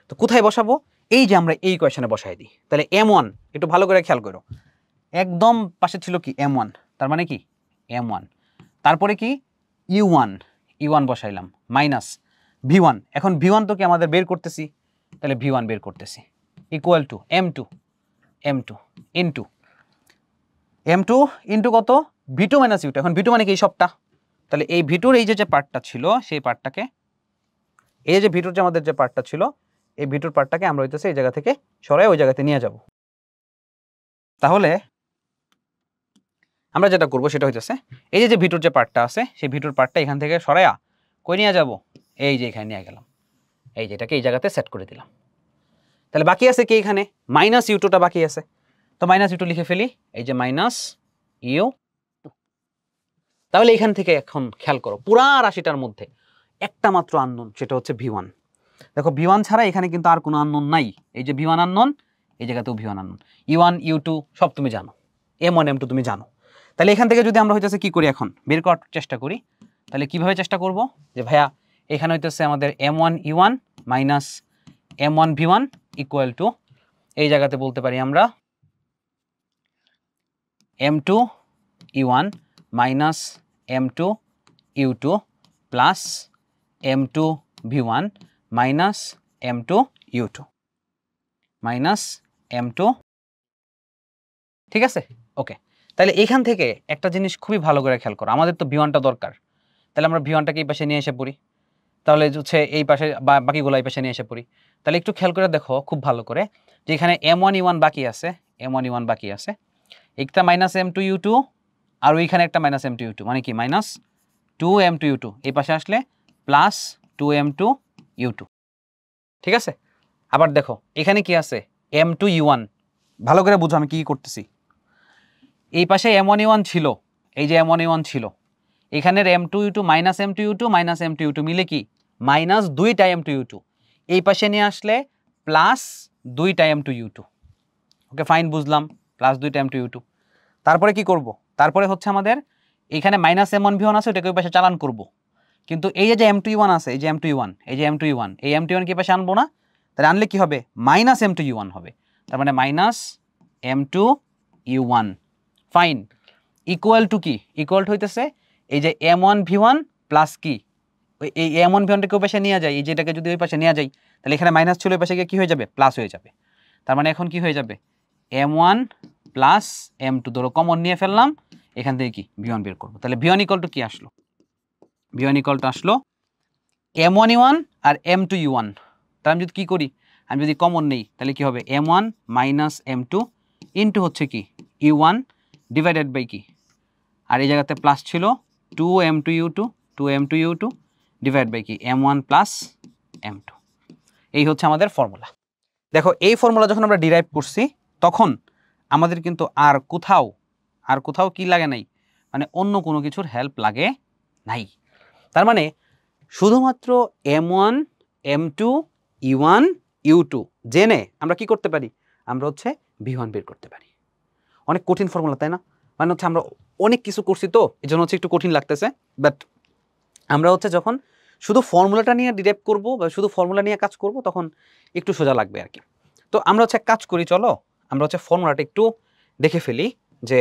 তো কোথায় বসাবো এই যে আমরা এই কোয়েশনে বসাই দিই তাহলে এম ওয়ান একটু ভালো করে খেয়াল করো একদম পাশে ছিল কি এম ওয়ান তার মানে কি এম ওয়ান তারপরে কি ইউ ওয়ান ই ওয়ান বসাইলাম মাইনাস ভি ওয়ান এখন ভি ওয়ান তো কি আমাদের বের করতেছি তাহলে ভি ওয়ান বের করতেছি equal to M two M two in two M two into কত ভিটু মাইনাস ইউটা এখন ভিটু মানে কি এই সবটা তাহলে এই ভিটুর এই যে যে পার্টটা ছিল সেই পার্টটাকে এই যে ভিটুর যে আমাদের যে পার্টটা ছিল এই ভিটুর পার্টটাকে আমরা হইতেছে এই জায়গা থেকে সরাই ওই জায়গাতে নিয়ে যাব তাহলে আমরা যেটা করব সেটা হইতেছে এই যে যে ভিটুর যে পার্টটা আছে সেই ভিটুর পার্টটা এখান থেকে সরাইয়া কই নিয়ে যাব এই যে এখানে নিয়ে গেলাম এই যে এটাকে এই জায়গাতে সেট করে দিলাম তাহলে বাকি আছে কি এখানে মাইনাস ইউটোটা বাকি আছে তো মাইনাস ইউ লিখে ফেলি এই যে মাইনাস ইউ তাহলে এখান থেকে এখন খেয়াল করো পুরা রাশিটার মধ্যে একটা মাত্র আন্দোলন সেটা হচ্ছে ভি ওয়ান দেখো ভি ওয়ান ছাড়া এখানে কিন্তু আর কোনো আন্দোলন নাই এই যে ভি ওয়ান আন্দোলন এই জায়গাতেও ভি ওয়ান আন্দোলন ইউ ওয়ান ইউ টু সব তুমি জানো এম ওয়ান এম টু তুমি জানো তাহলে এখান থেকে যদি আমরা হইতেছে কি করি এখন বের করার চেষ্টা করি তাহলে কিভাবে চেষ্টা করব যে ভাইয়া এখানে হইতেছে আমাদের M one E one minus m one V one equal to এই জায়গাতে বলতে পারি আমরা m2 e1 minus m2 u2 e plus m2 v1 minus m2 u2 minus m two ঠিক আছে ওকে তাহলে এখান থেকে একটা জিনিস খুবই ভালো করে খেয়াল করো আমাদের তো ভিওয়ানটা দরকার তাহলে আমরা ভিওয়ানটাকে এই পাশে নিয়ে এসে পড়ি তাহলে হচ্ছে এই পাশে বা বাকিগুলো এই পাশে নিয়ে এসে পড়ি তাহলে একটু খেয়াল করে দেখো খুব ভালো করে যে এখানে m one e e one বাকি আছে এম ওয়ান ই ওয়ান বাকি আছে একটা minus m two you two আর ওইখানে একটা minus m two you two মানে কি minus two M two you two এই পাশে আসলে plus two M two you two ঠিক আছে আবার দেখো এখানে কি আছে এম টু ইউ ওয়ান ভালো করে বুঝো আমি কী করতেছি এই পাশে এম ওয়ান ইউ ওয়ান ছিল এই যে এম ওয়ান ইউ ওয়ান ছিল এখানের m two you two minus m two you two minus m two you two মিলে কি মাইনাস দুইটা এম টু ইউ টু এই পাশে নিয়ে আসলে প্লাস দুইটা m two you two okay fine বুঝলাম প্লাস দুইটা এম টু ইউ টু তারপরে কি করব। তারপরে হচ্ছে আমাদের এখানে minus m one V one আছে ওটাকে ওই পাশে চালান করব। কিন্তু এই যে এম টু ওয়ান আছে এই যে এম টু ওয়ান এই যে এম টু ওয়ান এই এম টু ওয়ান কি পাশে আনবো না তাহলে আনলে কি হবে মাইনাস এম টু ওয়ান হবে তার মানে minus m two u one fine equal to কি ইকুয়াল টু হইতেছে এই যে M one V one plus কি ওই এই এম ওয়ান ভি ওয়ানটাকে ওই পাশে নেওয়া যায় এই যেটাকে যদি ওই পাশে নেওয়া যায় তাহলে এখানে মাইনাস ছিল ওই পাশে গিয়ে কী হয়ে যাবে প্লাস হয়ে যাবে তার মানে এখন কি হয়ে যাবে m one plus M two ধরো কমন নিয়ে ফেললাম এখান থেকে কি বিওয়ান বের করবো তাহলে বিওয়ান ইকল টু কি আসলো বিওয়ান ইকল আসলো এম ওয়ান ওয়ান আর এম টু ইউ ওয়ান তাহলে আমি যদি কী করি আমি যদি কমন নেই তাহলে কি হবে m one minus m two into হচ্ছে কি ইউ ওয়ান ডিভাইডেড বাই কি আর এই জায়গাতে প্লাস ছিল two M two you two two M two you two divide by কি M one plus M two এই হচ্ছে আমাদের ফর্মুলা দেখো এই ফর্মুলা যখন আমরা ডিরাইভ করছি তখন আমাদের কিন্তু আর কোথাও আর কোথাও কি লাগে নাই মানে অন্য কোনো কিছুর হেল্প লাগে নাই তার মানে শুধুমাত্র m one M two e one u two জেনে আমরা কি করতে পারি আমরা হচ্ছে ভি ওয়ান বের করতে পারি অনেক কঠিন ফর্মুলা তাই না মানে হচ্ছে আমরা অনেক কিছু করছি তো এই জন্য হচ্ছে একটু কঠিন লাগতেছে বাট আমরা হচ্ছে যখন শুধু ফর্মুলাটা নিয়ে ডিরাইভ করবো বা শুধু ফর্মুলা নিয়ে কাজ করব তখন একটু সোজা লাগবে আর কি তো আমরা হচ্ছে কাজ করি চলো আমরা হচ্ছে ফর্মুলাটা একটু দেখে ফেলি যে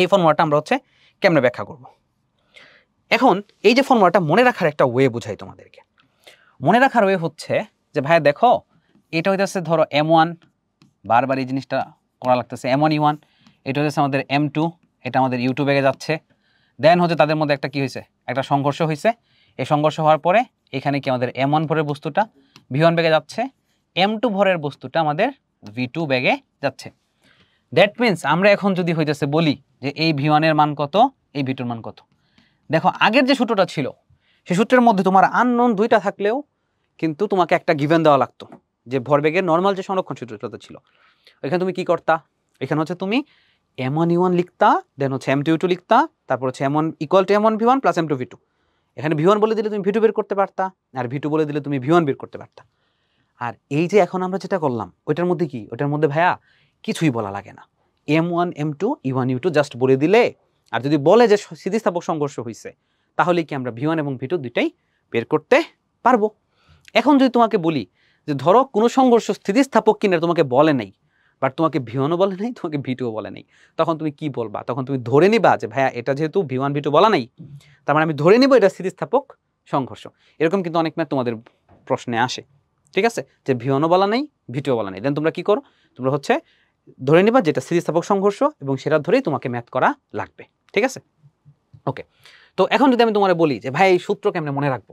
এই ফর্মুলাটা আমরা হচ্ছে কেমনে ব্যাখ্যা করব। এখন এই যে ফর্মুলাটা মনে রাখার একটা ওয়ে বুঝাই তোমাদেরকে মনে রাখার ওয়ে হচ্ছে যে ভাইয়া দেখো এটা হইতেছে ধরো এম ওয়ান বারবার এই জিনিসটা করা লাগতেছে এম ওয়ান ই ওয়ান এটা হচ্ছে আমাদের এম টু এটা আমাদের ইউটিউবে ব্যাগে যাচ্ছে দেন হচ্ছে তাদের মধ্যে একটা কি হয়েছে একটা সংঘর্ষ হয়েছে এই সংঘর্ষ হওয়ার পরে এখানে কি আমাদের এম ওয়ান ভরের বস্তুটা ভি ওয়ান ব্যাগে যাচ্ছে এম টু ভরের বস্তুটা আমাদের ভি টু ব্যাগে যাচ্ছে দ্যাট মিন্স আমরা এখন যদি হইতেছে বলি যে এই ভি ওয়ানের মান কত এই ভি টুর মান কত দেখো আগের যে সূত্রটা ছিল সেই সূত্রের মধ্যে তোমার আননোন দুইটা থাকলেও কিন্তু তোমাকে একটা গিভেন দেওয়া লাগতো যে ভরবেগের নর্মাল যে সংরক্ষণ সূত্রটা ছিল এখানে তুমি কি করতা এখানে হচ্ছে তুমি এম ওয়ান ওয়ান লিখতা দেন হচ্ছে এম টু টু লিখতা তারপর হচ্ছে M one equal to M one V one plus M two V two এখানে ভি ওয়ান বলে দিলে তুমি ভি টু বের করতে পারতা আর ভি টু বলে দিলে তুমি ভি ওয়ান বের করতে পারতা আর এই যে এখন আমরা যেটা করলাম ওইটার মধ্যে কি ওইটার মধ্যে ভাইয়া কিছুই বলা লাগে না m one M two e one u two just বলে দিলে আর যদি বলে যে স্থিতিস্থাপক সংঘর্ষ হয়েছে তাহলে কি আমরা ভি ওয়ান এবং ভি টু দুইটাই বের করতে পারবো এখন যদি তোমাকে বলি যে ধরো কোনো সংঘর্ষ স্থিতিস্থাপক কিনা তোমাকে বলে নেই বাট তোমাকে ভি ওয়ানও বলে নাই তোমাকে ভি টুও বলে নেই তখন তুমি কি বলবা তখন তুমি ধরে নিবা যে ভাইয়া এটা যেহেতু ভি ওয়ান ভি টু বলা নাই তার মানে আমি ধরে নিব এটা স্থিতিস্থাপক সংঘর্ষ এরকম কিন্তু অনেক ম্যাথ তোমাদের প্রশ্নে আসে ঠিক আছে যে ভি ওয়ানও বলা নেই ভিটিও বলা নেই দেন তোমরা কি করো তোমরা হচ্ছে ধরে নিবা যেটা স্থিতিস্থাপক সংঘর্ষ এবং সেটা ধরেই তোমাকে ম্যাথ করা লাগবে ঠিক আছে ওকে তো এখন যদি আমি তোমার বলি যে ভাই এই সূত্র কেমনে মনে রাখবো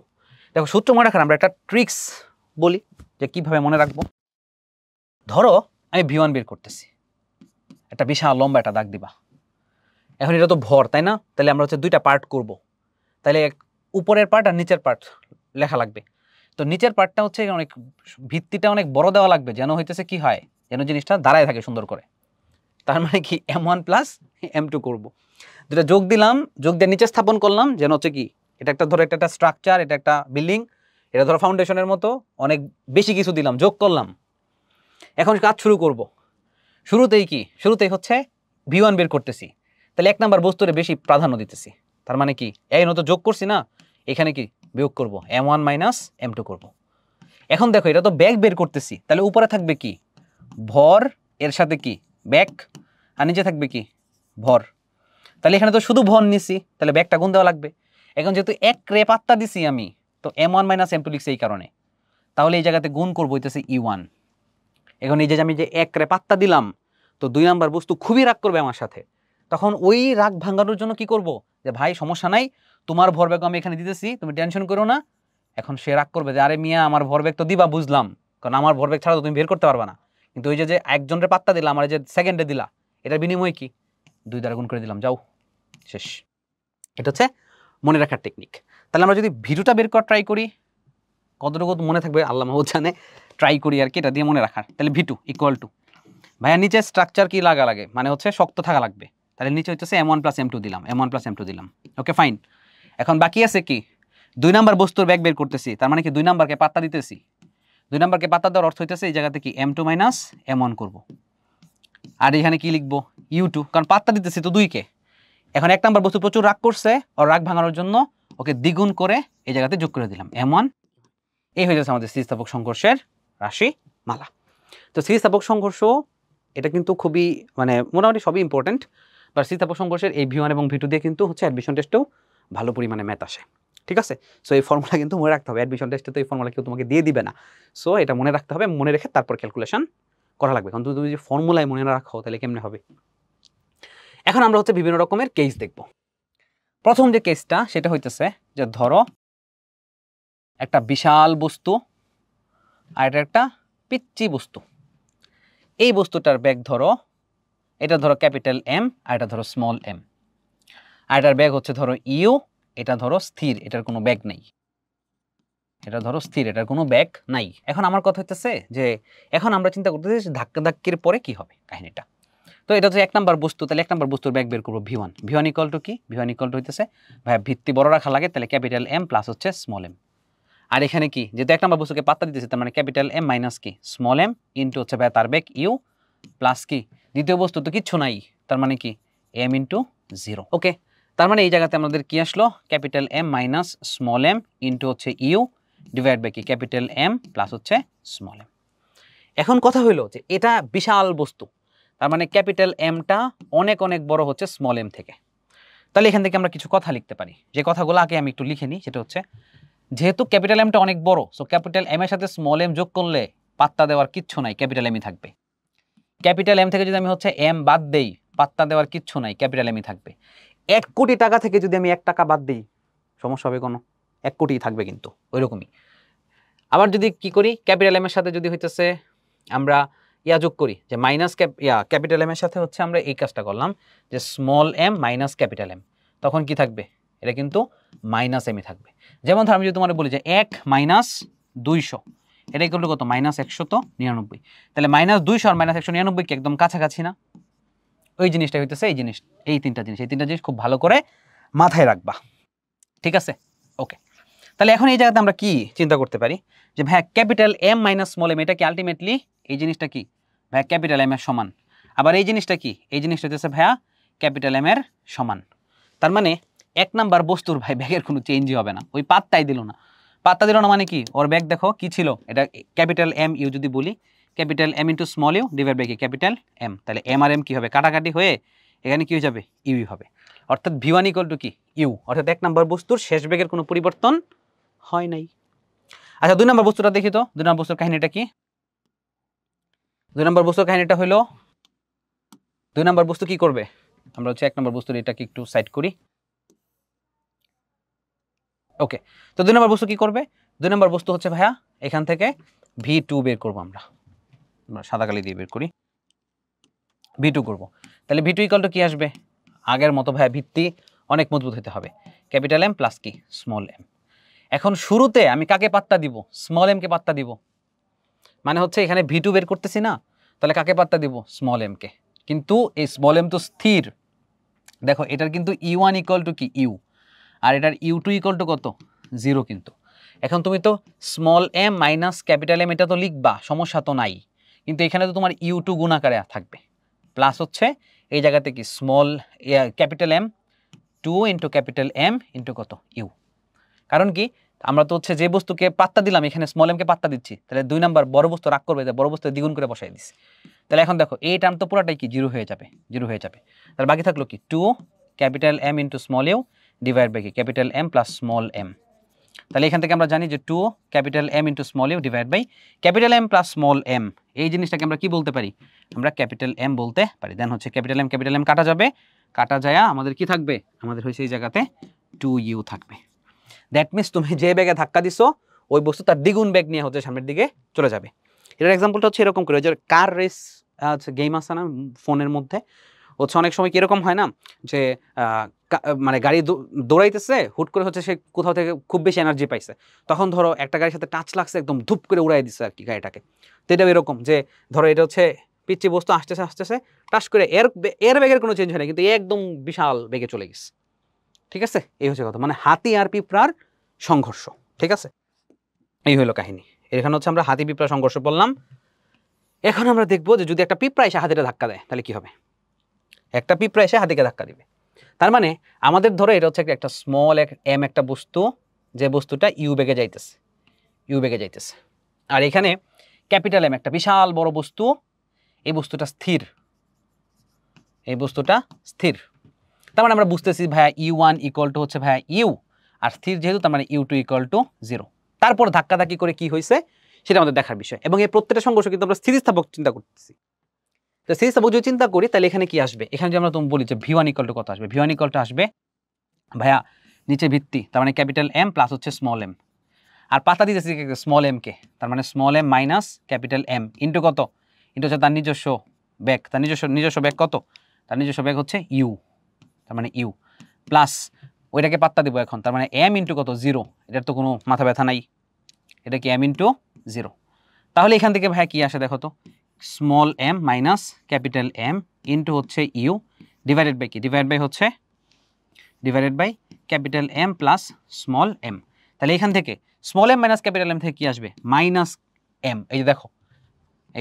দেখো সূত্র মনে রাখার আমরা একটা ট্রিক্স বলি যে কিভাবে মনে রাখবো ধরো আমি ভি ওয়ান বের করতেছি একটা বিশাল লম্বা একটা দাগ দিবা এখন এটা তো ভর তাই না তাহলে আমরা হচ্ছে দুইটা পার্ট করব। তাহলে উপরের পার্ট আর নিচের পার্ট লেখা লাগবে তো নিচের পার্টটা হচ্ছে অনেক ভিত্তিটা অনেক বড় দেওয়া লাগবে যেন হইতেছে কি হয় যেন জিনিসটা দাঁড়ায় থাকে সুন্দর করে তার মানে কি M one plus M two করবো যেটা যোগ দিলাম যোগ দিয়ে নিচে স্থাপন করলাম যেন হচ্ছে কি এটা একটা ধরো একটা একটা স্ট্রাকচার এটা একটা বিল্ডিং এটা ধরো ফাউন্ডেশনের মতো অনেক বেশি কিছু দিলাম যোগ করলাম এখন কাজ শুরু করব শুরুতেই কি শুরুতেই হচ্ছে ভি ওয়ান বের করতেছি তাহলে এক নাম্বার বস্তুরে বেশি প্রাধান্য দিতেছি তার মানে কি এই নতো যোগ করছি না এখানে কি বিয়োগ করব m one minus m two করবো এখন দেখো এটা তো ব্যাগ বের করতেছি তাহলে উপরে থাকবে কি ভর এর সাথে কি ব্যাক আর নিচে থাকবে কি ভর তাহলে এখানে তো শুধু ভর নিছি তাহলে ব্যাগটা গুণ দেওয়া লাগবে এখন যেহেতু এক রে দিছি আমি তো m one minus m two লিখছি এই কারণে তাহলে এই জায়গাতে গুণ করবো হইতেছে ই e ওয়ান এখন এই যে আমি যে এক রে দিলাম তো দুই নাম্বার বস্তু খুবই রাগ করবে আমার সাথে তখন ওই রাগ ভাঙানোর জন্য কি করব যে ভাই সমস্যা নাই তোমার ভরবেগ আমি এখানে দিতেছি তুমি টেনশন করো না এখন সে রাগ করবে যে আরে মিয়া আমার ভরবেগ তো দিবা বুঝলাম কারণ আমার ভরবেগ ছাড়া তো তুমি বের করতে পারবে না কিন্তু ওই যে একজনের পাত্তা দিলাম আর যে সেকেন্ডে দিলা এটার বিনিময় কি দুই দ্বারা গুণ করে দিলাম যাও শেষ এটা হচ্ছে মনে রাখার টেকনিক তাহলে আমরা যদি ভিডিওটা বের করার ট্রাই করি কতটুকু মনে থাকবে আল্লাহ মাহবুদ জানে ট্রাই করি আর কি এটা দিয়ে মনে রাখার তাহলে ভিটু ইকুয়াল টু ভাইয়া নিচে স্ট্রাকচার কি লাগা লাগে মানে হচ্ছে শক্ত থাকা লাগবে তাহলে নিচে হচ্ছে M one plus M two দিলাম M one plus M two দিলাম ওকে ফাইন এখন বাকি আছে কি দুই নাম্বার বস্তুর ব্যাগ বের করতেছি তার মানে কি দুই নাম্বারকে পাত্তা দিতেছি দুই নাম্বারকে পাত্তা দেওয়ার অর্থ হইতেছে এই জায়গাতে কি m two minus m one করবো আর এখানে কি লিখবো ইউ টু কারণ পাত্তা দিতেছি তো দুইকে এখন এক নাম্বার বস্তু প্রচুর রাগ করছে আর রাগ ভাঙানোর জন্য ওকে দ্বিগুণ করে এই জায়গাতে যোগ করে দিলাম এম ওয়ান এই হয়ে যাচ্ছে আমাদের স্থিতিস্থাপক সংঘর্ষের রাশি মালা তো স্থিতিস্থাপক সংঘর্ষ এটা কিন্তু খুবই মানে মোটামুটি সবই ইম্পর্টেন্ট বা স্থিতিস্থাপক সংঘর্ষের এই ভি ওয়ান এবং ভি টু দিয়ে কিন্তু হচ্ছে অ্যাডমিশন টেস্টেও ভালো পরিমাণে ম্যাথ আসে ঠিক আছে সো এই ফর্মুলা কিন্তু মনে রাখতে হবে অ্যাডমিশন টেস্টে তো এই ফর্মুলা কেউ তোমাকে দিয়ে দিবে না সো এটা মনে রাখতে হবে মনে রেখে তারপর ক্যালকুলেশন করা লাগবে কারণ তুমি যদি ফর্মুলায় মনে না রাখো তাহলে কেমনে হবে এখন আমরা হচ্ছে বিভিন্ন রকমের কেস দেখব প্রথম যে কেসটা সেটা হইতেছে যে ধরো একটা বিশাল বস্তু আর এটা একটা পিচ্চি বস্তু এই বস্তুটার ব্যাগ ধরো এটা ধরো ক্যাপিটাল এম আর এটা ধরো স্মল এম আর এটার ব্যাগ হচ্ছে ধরো ইউ এটা ধরো স্থির এটার কোনো ব্যাগ নেই এটা ধরো স্থির এটার কোনো ব্যাগ নাই এখন আমার কথা হচ্ছে যে এখন আমরা চিন্তা করতেছি ধাক্কা ধাক্কির পরে কি হবে কাহিনীটা তো এটা হচ্ছে এক নম্বর বস্তু তাহলে এক নম্বর বস্তুর ব্যাগ বের করবো ভিওয়ান ভিওয়ান ইকল টু কি ভিওয়ান ইকল টু হইতেছে ভাই ভিত্তি বড় রাখা লাগে তাহলে ক্যাপিটাল এম প্লাস হচ্ছে স্মল এম আর এখানে কি যেহেতু এক নম্বর বস্তুকে পাত্তা দিতেছে তার মানে ক্যাপিটাল এম মাইনাস কি স্মল এম ইন্টু হচ্ছে ভাই তার ব্যাগ ইউ প্লাস কি দ্বিতীয় বস্তু তো কিচ্ছু নাই তার মানে কি এম ইন্টু জিরো ওকে তার মানে এই জায়গাতে আমাদের কি আসলো capital M minus small M into হচ্ছে ইউ ডিভাইড বাই কি ক্যাপিটাল এম প্লাস হচ্ছে স্মল এম এখন কথা হইলো যে এটা বিশাল বস্তু তার মানে ক্যাপিটাল এমটা অনেক অনেক বড় হচ্ছে স্মল এম থেকে তাহলে এখান থেকে আমরা কিছু কথা লিখতে পারি যে কথাগুলো আগে আমি একটু লিখে নিই সেটা হচ্ছে যেহেতু ক্যাপিটাল এমটা অনেক বড় সো ক্যাপিটাল এম এর সাথে স্মল এম যোগ করলে পাত্তা দেওয়ার কিচ্ছু নাই ক্যাপিটাল এমই থাকবে ক্যাপিটাল এম থেকে যদি আমি হচ্ছে এম বাদ দেই পাত্তা দেওয়ার কিচ্ছু নাই ক্যাপিটাল এমই থাকবে এক কোটি টাকা থেকে যদি আমি এক টাকা বাদ দিই সমস্যা হবে কোনো এক কোটি থাকবে কিন্তু ওই রকমই আবার যদি কি করি ক্যাপিটাল এমের সাথে যদি হইতেছে আমরা ইয়া যোগ করি যে মাইনাস ক্যাপ ইয়া ক্যাপিটাল এমের সাথে হচ্ছে আমরা এই কাজটা করলাম যে small M minus capital M তখন কি থাকবে এটা কিন্তু মাইনাস এমই থাকবে যেমন ধর আমি যদি তোমার বলি যে এক মাইনাস দুইশো এটাই করলে কত মাইনাস একশো তো নিরানব্বই তাহলে মাইনাস দুইশো আর মাইনাস একশো নিরানব্বই কি একদম কাছাকাছি না ওই জিনিসটা হইতেছে এই জিনিস এই তিনটা জিনিস এই তিনটা জিনিস খুব ভালো করে মাথায় রাখবা ঠিক আছে ওকে তাহলে এখন এই জায়গাতে আমরা কি চিন্তা করতে পারি যে হ্যাঁ capital M minus small M এটা কি আলটিমেটলি এই জিনিসটা কি ভ্যা ক্যাপিটাল এম এর সমান আবার এই জিনিসটা কি এই জিনিসটা হচ্ছে ভাইয়া ক্যাপিটাল এম এর সমান তার মানে এক নাম্বার বস্তুর ভাই ব্যাগের কোনো চেঞ্জই হবে না ওই পাত্তাই দিল না পাত্তা দিল না মানে কি ওর ব্যাগ দেখো কি ছিল এটা ক্যাপিটাল এম ইউ যদি বলি capital M into small U divide by কি ক্যাপিটাল এম তাহলে এম আর এম কী হবে কাটাকাটি হয়ে এখানে কী হয়ে যাবে ইউই হবে অর্থাৎ ভি ওয়ান ইকল টু কি ইউ অর্থাৎ এক নম্বর বস্তুর শেষ বেগের কোনো পরিবর্তন হয় নাই আচ্ছা দুই নম্বর বস্তুটা দেখি তো দুই নম্বর বস্তুর কাহিনীটা কি দুই নম্বর বস্তুর কাহিনীটা হলো দুই নম্বর বস্তু কি করবে আমরা হচ্ছে এক নম্বর বস্তুর এটাকে একটু সাইড করি ওকে তো দুই নম্বর বস্তু কি করবে দুই নম্বর বস্তু হচ্ছে ভাইয়া এখান থেকে ভি টু বের করবো আমরা সাদা কালি দিয়ে বের করি ভিটু করবো তাহলে ভিটু ইকাল টু কী আসবে আগের মতো ভাই ভিত্তি অনেক মজবুত হতে হবে ক্যাপিটাল এম প্লাস কি স্মল এম এখন শুরুতে আমি কাকে পাত্তা দিব স্মল এমকে পাত্তা দিব মানে হচ্ছে এখানে ভিটু বের করতেছি না তাহলে কাকে পাত্তা দিব স্মল এমকে কিন্তু এই স্মল এম তো স্থির দেখো এটার কিন্তু ই ওয়ান ইকল টু কি ইউ আর এটার ইউ টু ইকুয়াল টু কত জিরো কিন্তু এখন তুমি তো small M minus capital M এটা তো লিখবা সমস্যা তো নাই কিন্তু এখানে তো তোমার ইউ টু গুণ আকারে থাকবে প্লাস হচ্ছে এই জায়গাতে কি small capital M two into capital M into কত ইউ কারণ কি আমরা তো হচ্ছে যে বস্তুকে পাত্তা দিলাম এখানে স্মল এমকে পাত্তা দিচ্ছি তাহলে দুই নাম্বার বড় বস্তু রাগ করবে বড় বস্তু দ্বিগুণ করে বসাই দিচ্ছি তাহলে এখন দেখো এই টার্ম তো পুরাটাই কি জিরো হয়ে যাবে জিরো হয়ে যাবে তাহলে বাকি থাকলো কি two capital M into small U divide by কি capital M plus small M তাহলে এখান থেকে আমরা জানি যে two capital M into small U divide by capital M plus small M এই জিনিসটাকে আমরা কি বলতে পারি আমরা ক্যাপিটাল এম বলতে পারি দেন হচ্ছে ক্যাপিটাল এম ক্যাপিটাল এম কাটা যাবে কাটা যায় আমাদের কি থাকবে আমাদের হয়েছে এই জায়গাতে টু ইউ থাকবে দ্যাট মিনস তুমি যে ব্যাগে ধাক্কা দিছো ওই বস্তু তার দ্বিগুণ ব্যাগ নিয়ে হচ্ছে সামনের দিকে চলে যাবে এটার এক্সাম্পলটা হচ্ছে এরকম করে যে কার রেস গেম আসে না ফোনের মধ্যে হচ্ছে অনেক সময় কীরকম হয় না যে মানে গাড়ি দৌড়াইতেছে হুট করে হচ্ছে সে কোথাও থেকে খুব বেশি এনার্জি পাইছে তখন ধরো একটা গাড়ির সাথে টাচ লাগছে একদম ধুপ করে উড়াই দিচ্ছে আর কি গাড়িটাকে তো এটাও এরকম যে ধরো এটা হচ্ছে পিচ্ছি বস্তু আসতেছে আসতেছে টাচ করে এর এর বেগের কোনো চেঞ্জ হয় না কিন্তু একদম বিশাল বেগে চলে গেছে ঠিক আছে এই হচ্ছে কথা মানে হাতি আর পিঁপড়ার সংঘর্ষ ঠিক আছে এই হলো কাহিনী এখানে হচ্ছে আমরা হাতি পিঁপড়া সংঘর্ষ বললাম এখন আমরা দেখবো যে যদি একটা পিঁপড়া এসে হাতিটা ধাক্কা দেয় তাহলে কি হবে একটা পিঁপড়া এসে হাতিকে ধাক্কা দিবে তার মানে আমাদের ধরো এটা হচ্ছে একটা স্মল এক এম একটা বস্তু যে বস্তুটা ইউ বেগে যাইতেছে ইউ বেগে যাইতেছে আর এখানে ক্যাপিটাল এম একটা বিশাল বড় বস্তু এই বস্তুটা স্থির এই বস্তুটা স্থির তার মানে আমরা বুঝতেছি ভাইয়া ইউ ওয়ান ইকুয়াল টু হচ্ছে ভাইয়া ইউ আর স্থির যেহেতু তার মানে U two equal to zero তারপর ধাক্কাধাক্কি করে কি হয়েছে সেটা আমাদের দেখার বিষয় এবং এই প্রত্যেকটা সংঘর্ষ কিন্তু আমরা স্থিতিস্থাপক চিন্তা করতেছি তো সেই হিসাবে যদি চিন্তা করি তাহলে এখানে কি আসবে এখানে যে আমরা তুমি বলি যে ভি ইকলটা কত আসবে ভি ইকলটা আসবে ভাইয়া নিচে ভিত্তি তার মানে ক্যাপিটাল এম প্লাস হচ্ছে স্মল এম আর পাতা দিতেছি স্মল এমকে তার মানে small M minus capital M into কত ইন্টু হচ্ছে তার নিজস্ব ব্যাগ তার নিজস্ব নিজস্ব ব্যাগ কত তার নিজস্ব ব্যাগ হচ্ছে ইউ তার মানে ইউ প্লাস ওইটাকে পাত্তা দেবো এখন তার মানে এম ইন্টু কত জিরো এটার তো কোনো মাথা ব্যথা নাই এটা কি এম ইন্টু জিরো তাহলে এখান থেকে ভাই কী আসে দেখো তো small M minus capital M into হচ্ছে ইউ ডিভাইডেড বাই কি ডিভাইড বাই হচ্ছে divided by capital M plus small M তাহলে এখান থেকে small M minus capital M থেকে কী আসবে মাইনাস এম এই যে দেখো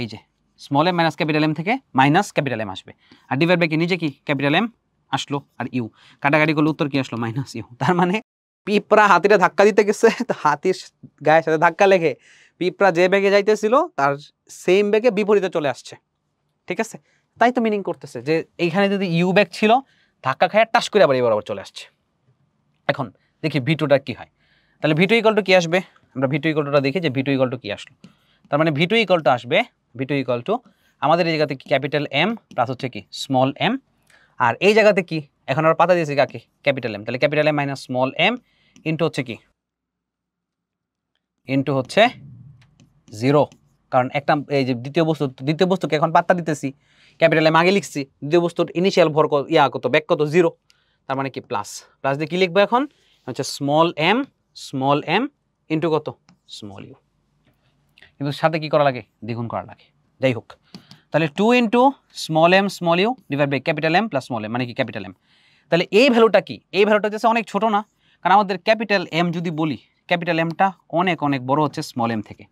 এই যে small M minus capital M থেকে মাইনাস ক্যাপিটাল এম আসবে আর ডিভাইড বাই কি নিচে কি ক্যাপিটাল এম আসলো আর ইউ কাটাকাটি করলে উত্তর কি আসলো মাইনাস ইউ তার মানে পিপরা হাতিটা ধাক্কা দিতে গেছে তো হাতির গায়ের সাথে ধাক্কা লেগে পিঁপড়া যে বেগে যাইতেছিল তার সেম বেগে বিপরীতে চলে আসছে ঠিক আছে তাই তো মিনিং করতেছে যে এইখানে যদি ইউ ব্যাগ ছিল ধাক্কা খায় টাস করে আবার এই বরাবর চলে আসছে এখন দেখি ভিটুটা কি হয় তাহলে ভিটু ইকলটু কি আসবে আমরা ভিটু ইকলটুটা দেখি যে ভিটু ইকলটু কি আসলো তার মানে ভিটু ইকলটু আসবে ভিটু ইকল টু আমাদের এই জায়গাতে কি ক্যাপিটাল এম প্লাস হচ্ছে কি স্মল এম আর এই জায়গাতে কি এখন আমরা পাতা দিয়েছি কাকে ক্যাপিটাল এম তাহলে capital M minus small M into হচ্ছে কি ইন্টু হচ্ছে জিরো কারণ একটা এই যে দ্বিতীয় বস্তু দ্বিতীয় বস্তুকে এখন পাত্তা দিতেছি ক্যাপিটাল এম আগে লিখছি দ্বিতীয় বস্তুর ইনিশিয়াল ভর কত ইয়া কত ব্যাক কত জিরো তার মানে কি প্লাস প্লাস দিয়ে কী লিখবো এখন হচ্ছে small M small M into কত স্মল ইউ কিন্তু সাথে কি করা লাগে দ্বিগুণ করা লাগে যাই হোক তাহলে two into small M small U divide by capital M plus small M মানে কি ক্যাপিটাল এম তাহলে এই ভ্যালুটা কি এই ভ্যালুটা হচ্ছে অনেক ছোট না কারণ আমাদের ক্যাপিটাল এম যদি বলি ক্যাপিটাল এমটা অনেক অনেক বড় হচ্ছে স্মল এম থেকে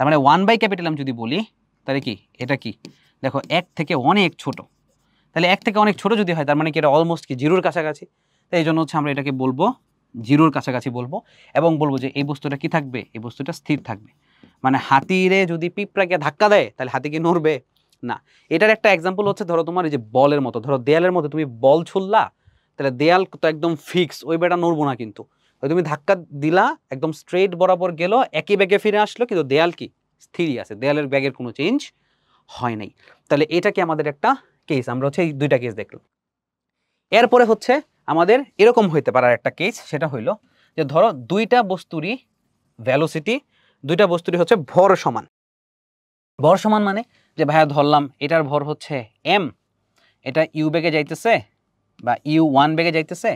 তার মানে ওয়ান বাই ক্যাপিটাল এম যদি বলি তাহলে কি এটা কি দেখো এক থেকে অনেক ছোট তাহলে এক থেকে অনেক ছোট যদি হয় তার মানে কি এটা অলমোস্ট কি জিরোর কাছাকাছি তাই এই জন্য হচ্ছে আমরা এটাকে বলবো জিরোর কাছাকাছি বলবো এবং বলবো যে এই বস্তুটা কি থাকবে এই বস্তুটা স্থির থাকবে মানে হাতিরে যদি পিঁপড়াকে ধাক্কা দেয় তাহলে হাতি কি নড়বে না এটার একটা এক্সাম্পল হচ্ছে ধরো তোমার এই যে বলের মতো ধরো দেয়ালের মতো তুমি বল ছুললা তাহলে দেয়াল তো একদম ফিক্স ওই বেটা নড়বো না কিন্তু তুমি ধাক্কা দিলা একদম স্ট্রেট বরাবর গেল একই ব্যাগে ফিরে আসলো কিন্তু দেয়াল কি স্থিরই আছে দেয়ালের ব্যাগের কোনো চেঞ্জ হয় নাই তাহলে এটা কি আমাদের একটা কেস আমরা হচ্ছে এই দুইটা কেস দেখলাম এরপরে হচ্ছে আমাদের এরকম হইতে পারার একটা কেস সেটা হইল যে ধরো দুইটা বস্তুরই ভ্যালোসিটি দুইটা বস্তুরই হচ্ছে ভর সমান ভর সমান মানে যে ভাইয়া ধরলাম এটার ভর হচ্ছে এম এটা ইউ বেগে যাইতেছে বা ইউ ওয়ান বেগে যাইতেছে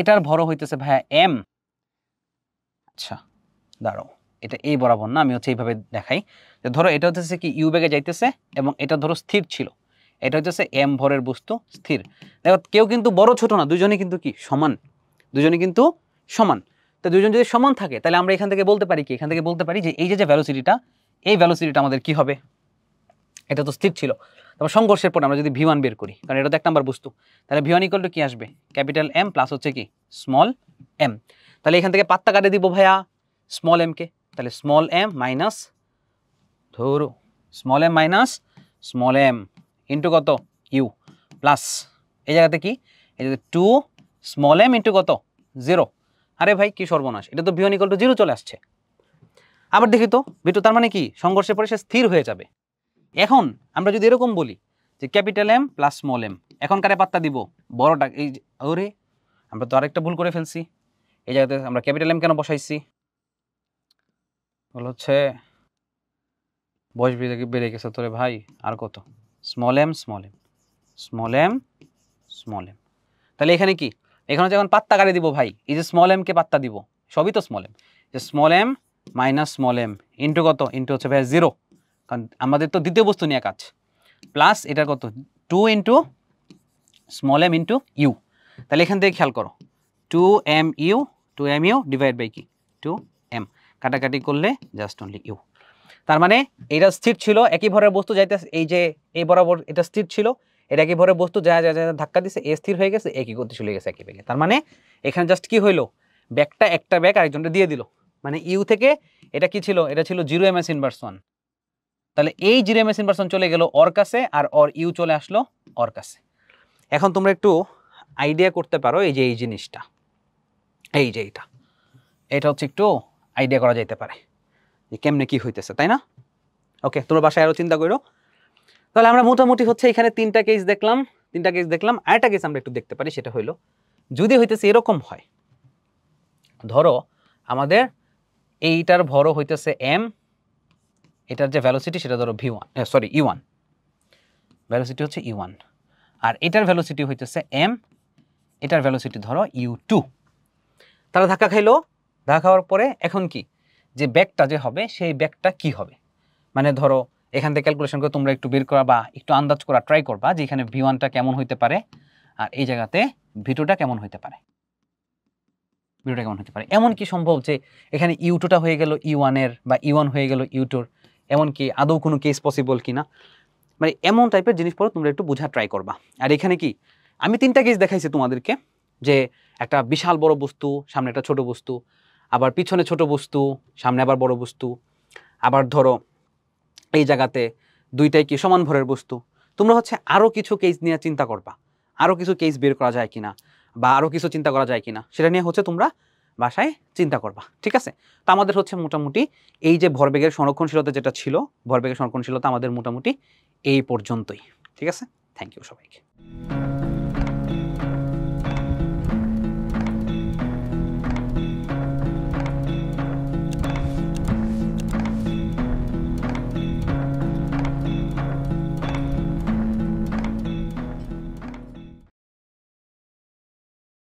এটার ভরও হইতেছে ভাইয়া এম আচ্ছা দাঁড়ো এটা এই বরাবর না আমি হচ্ছে এইভাবে দেখাই যে ধরো এটা হচ্ছে কি ইউ বেগে যাইতেছে এবং এটা ধরো স্থির ছিল এটা হচ্ছে এম ভরের বস্তু স্থির দেখো কেউ কিন্তু বড় ছোট না দুজনে কিন্তু কি সমান দুজনে কিন্তু সমান তো দুজন যদি সমান থাকে তাহলে আমরা এখান থেকে বলতে পারি কি এখান থেকে বলতে পারি যে এই যে ভ্যালোসিটিটা এই ভ্যালোসিটিটা আমাদের কি হবে এটা তো স্থির ছিল তারপর সংঘর্ষের পর আমরা যদি ভিওয়ান বের করি কারণ এটা তো এক নাম্বার বস্তু তাহলে ভিওয়ান ইকল টু কী আসবে ক্যাপিটাল এম প্লাস হচ্ছে কি স্মল এম তাহলে এখান থেকে পাত্তা কাটে দিব ভাইয়া স্মল এমকে তাহলে স্মল এম মাইনাস ধরো small M minus small M into কত ইউ প্লাস এই জায়গাতে কি এই জায়গাতে টু স্মল এম ইন্টু কত জিরো আরে ভাই কি সর্বনাশ এটা তো ভিওন ইকল টু জিরো চলে আসছে আবার দেখি তো বিটু তার মানে কি সংঘর্ষের পরে সে স্থির হয়ে যাবে এখন আমরা যদি এরকম বলি যে capital M plus small M এখন কারে পাত্তা দিব বড়টা এই ওরে আমরা তো আরেকটা ভুল করে ফেলছি এই জায়গাতে আমরা ক্যাপিটাল এম কেন বসাইছি বল হচ্ছে বয়স বেড়ে গেছে তোরে ভাই আর কত small M small M small M small M তাহলে এখানে কি এখানে যখন পাত্তা গাড়ি দিব ভাই এই যে স্মল এমকে পাত্তা দিব সবই তো স্মল এম যে small M minus small M into কত ইন্টু হচ্ছে ভাই জিরো কারণ আমাদের তো দ্বিতীয় বস্তু নিয়ে কাজ প্লাস এটা কত two into small M into U তাহলে এখান থেকে খেয়াল করো two M U two M U divide by কি টু এম কাটাকাটি করলে জাস্ট অনলি ইউ তার মানে এটা স্থির ছিল একই ভরের বস্তু যাইতে এই যে এই বরাবর এটা স্থির ছিল এটা একই ভরের বস্তু যা যা যা ধাক্কা দিছে এ স্থির হয়ে গেছে একই গতি চলে গেছে একই ব্যাগে তার মানে এখানে জাস্ট কি হইলো ব্যাগটা একটা ব্যাগ আরেকজনটা দিয়ে দিল মানে ইউ থেকে এটা কি ছিল এটা ছিল zero M S inverse one তাহলে এই zero M S inverse one চলে গেল অর কাছে আর অর ইউ চলে আসলো অর কাছে এখন তোমরা একটু আইডিয়া করতে পারো এই যে এই জিনিসটা এই যে এইটা এটা হচ্ছে একটু আইডিয়া করা যাইতে পারে যে কেমনে কি হইতেছে তাই না ওকে তোমার বাসায় আরও চিন্তা করো তাহলে আমরা মোটামুটি হচ্ছে এখানে তিনটা কেস দেখলাম তিনটা কেস দেখলাম আরেকটা কেস আমরা একটু দেখতে পারি সেটা হইলো যদি হইতেছে এরকম হয় ধরো আমাদের এইটার ভরও হইতেছে এম এটার যে ভ্যালোসিটি সেটা ধরো ভি ওয়ান সরি ই ওয়ান ভ্যালোসিটি হচ্ছে ই e ওয়ান আর এটার ভ্যালোসিটি হইতেছে এম এটার ভ্যালোসিটি ধরো ইউ e টু তারা ধাক্কা খাইলো ধাক্কা খাওয়ার পরে এখন কি যে ব্যাগটা যে হবে সেই ব্যাগটা কি হবে মানে ধরো এখান থেকে ক্যালকুলেশন করে তোমরা একটু বের করা বা একটু আন্দাজ করা ট্রাই করবা যে এখানে ভি ওয়ানটা কেমন হইতে পারে আর এই জায়গাতে ভিটোটা কেমন হইতে পারে ভিডিওটা কেমন হতে পারে এমন কি সম্ভব যে এখানে ইউটুটা হয়ে গেল ই e ওয়ানের বা ই e ওয়ান হয়ে গেল ইউটুর এমনকি আদৌ কোনো কেস পসিবল কি না মানে এমন টাইপের জিনিসপত্র তোমরা একটু বোঝা ট্রাই করবা আর এখানে কি আমি তিনটা কেস দেখাইছি তোমাদেরকে যে একটা বিশাল বড় বস্তু সামনে একটা ছোট বস্তু আবার পিছনে ছোট বস্তু সামনে আবার বড় বস্তু আবার ধরো এই জায়গাতে দুইটাই কি সমান ভরের বস্তু তোমরা হচ্ছে আরও কিছু কেস নিয়ে চিন্তা করবা আরও কিছু কেস বের করা যায় কিনা বা আরও কিছু চিন্তা করা যায় কিনা সেটা নিয়ে হচ্ছে তোমরা বাসায় চিন্তা করবা ঠিক আছে তো আমাদের হচ্ছে মোটামুটি এই যে ভরবেগের সংরক্ষণশীলতা যেটা ছিল ভরবেগের সংরক্ষণশীলতা আমাদের মোটামুটি এই পর্যন্তই ঠিক আছে থ্যাংক ইউ সবাইকে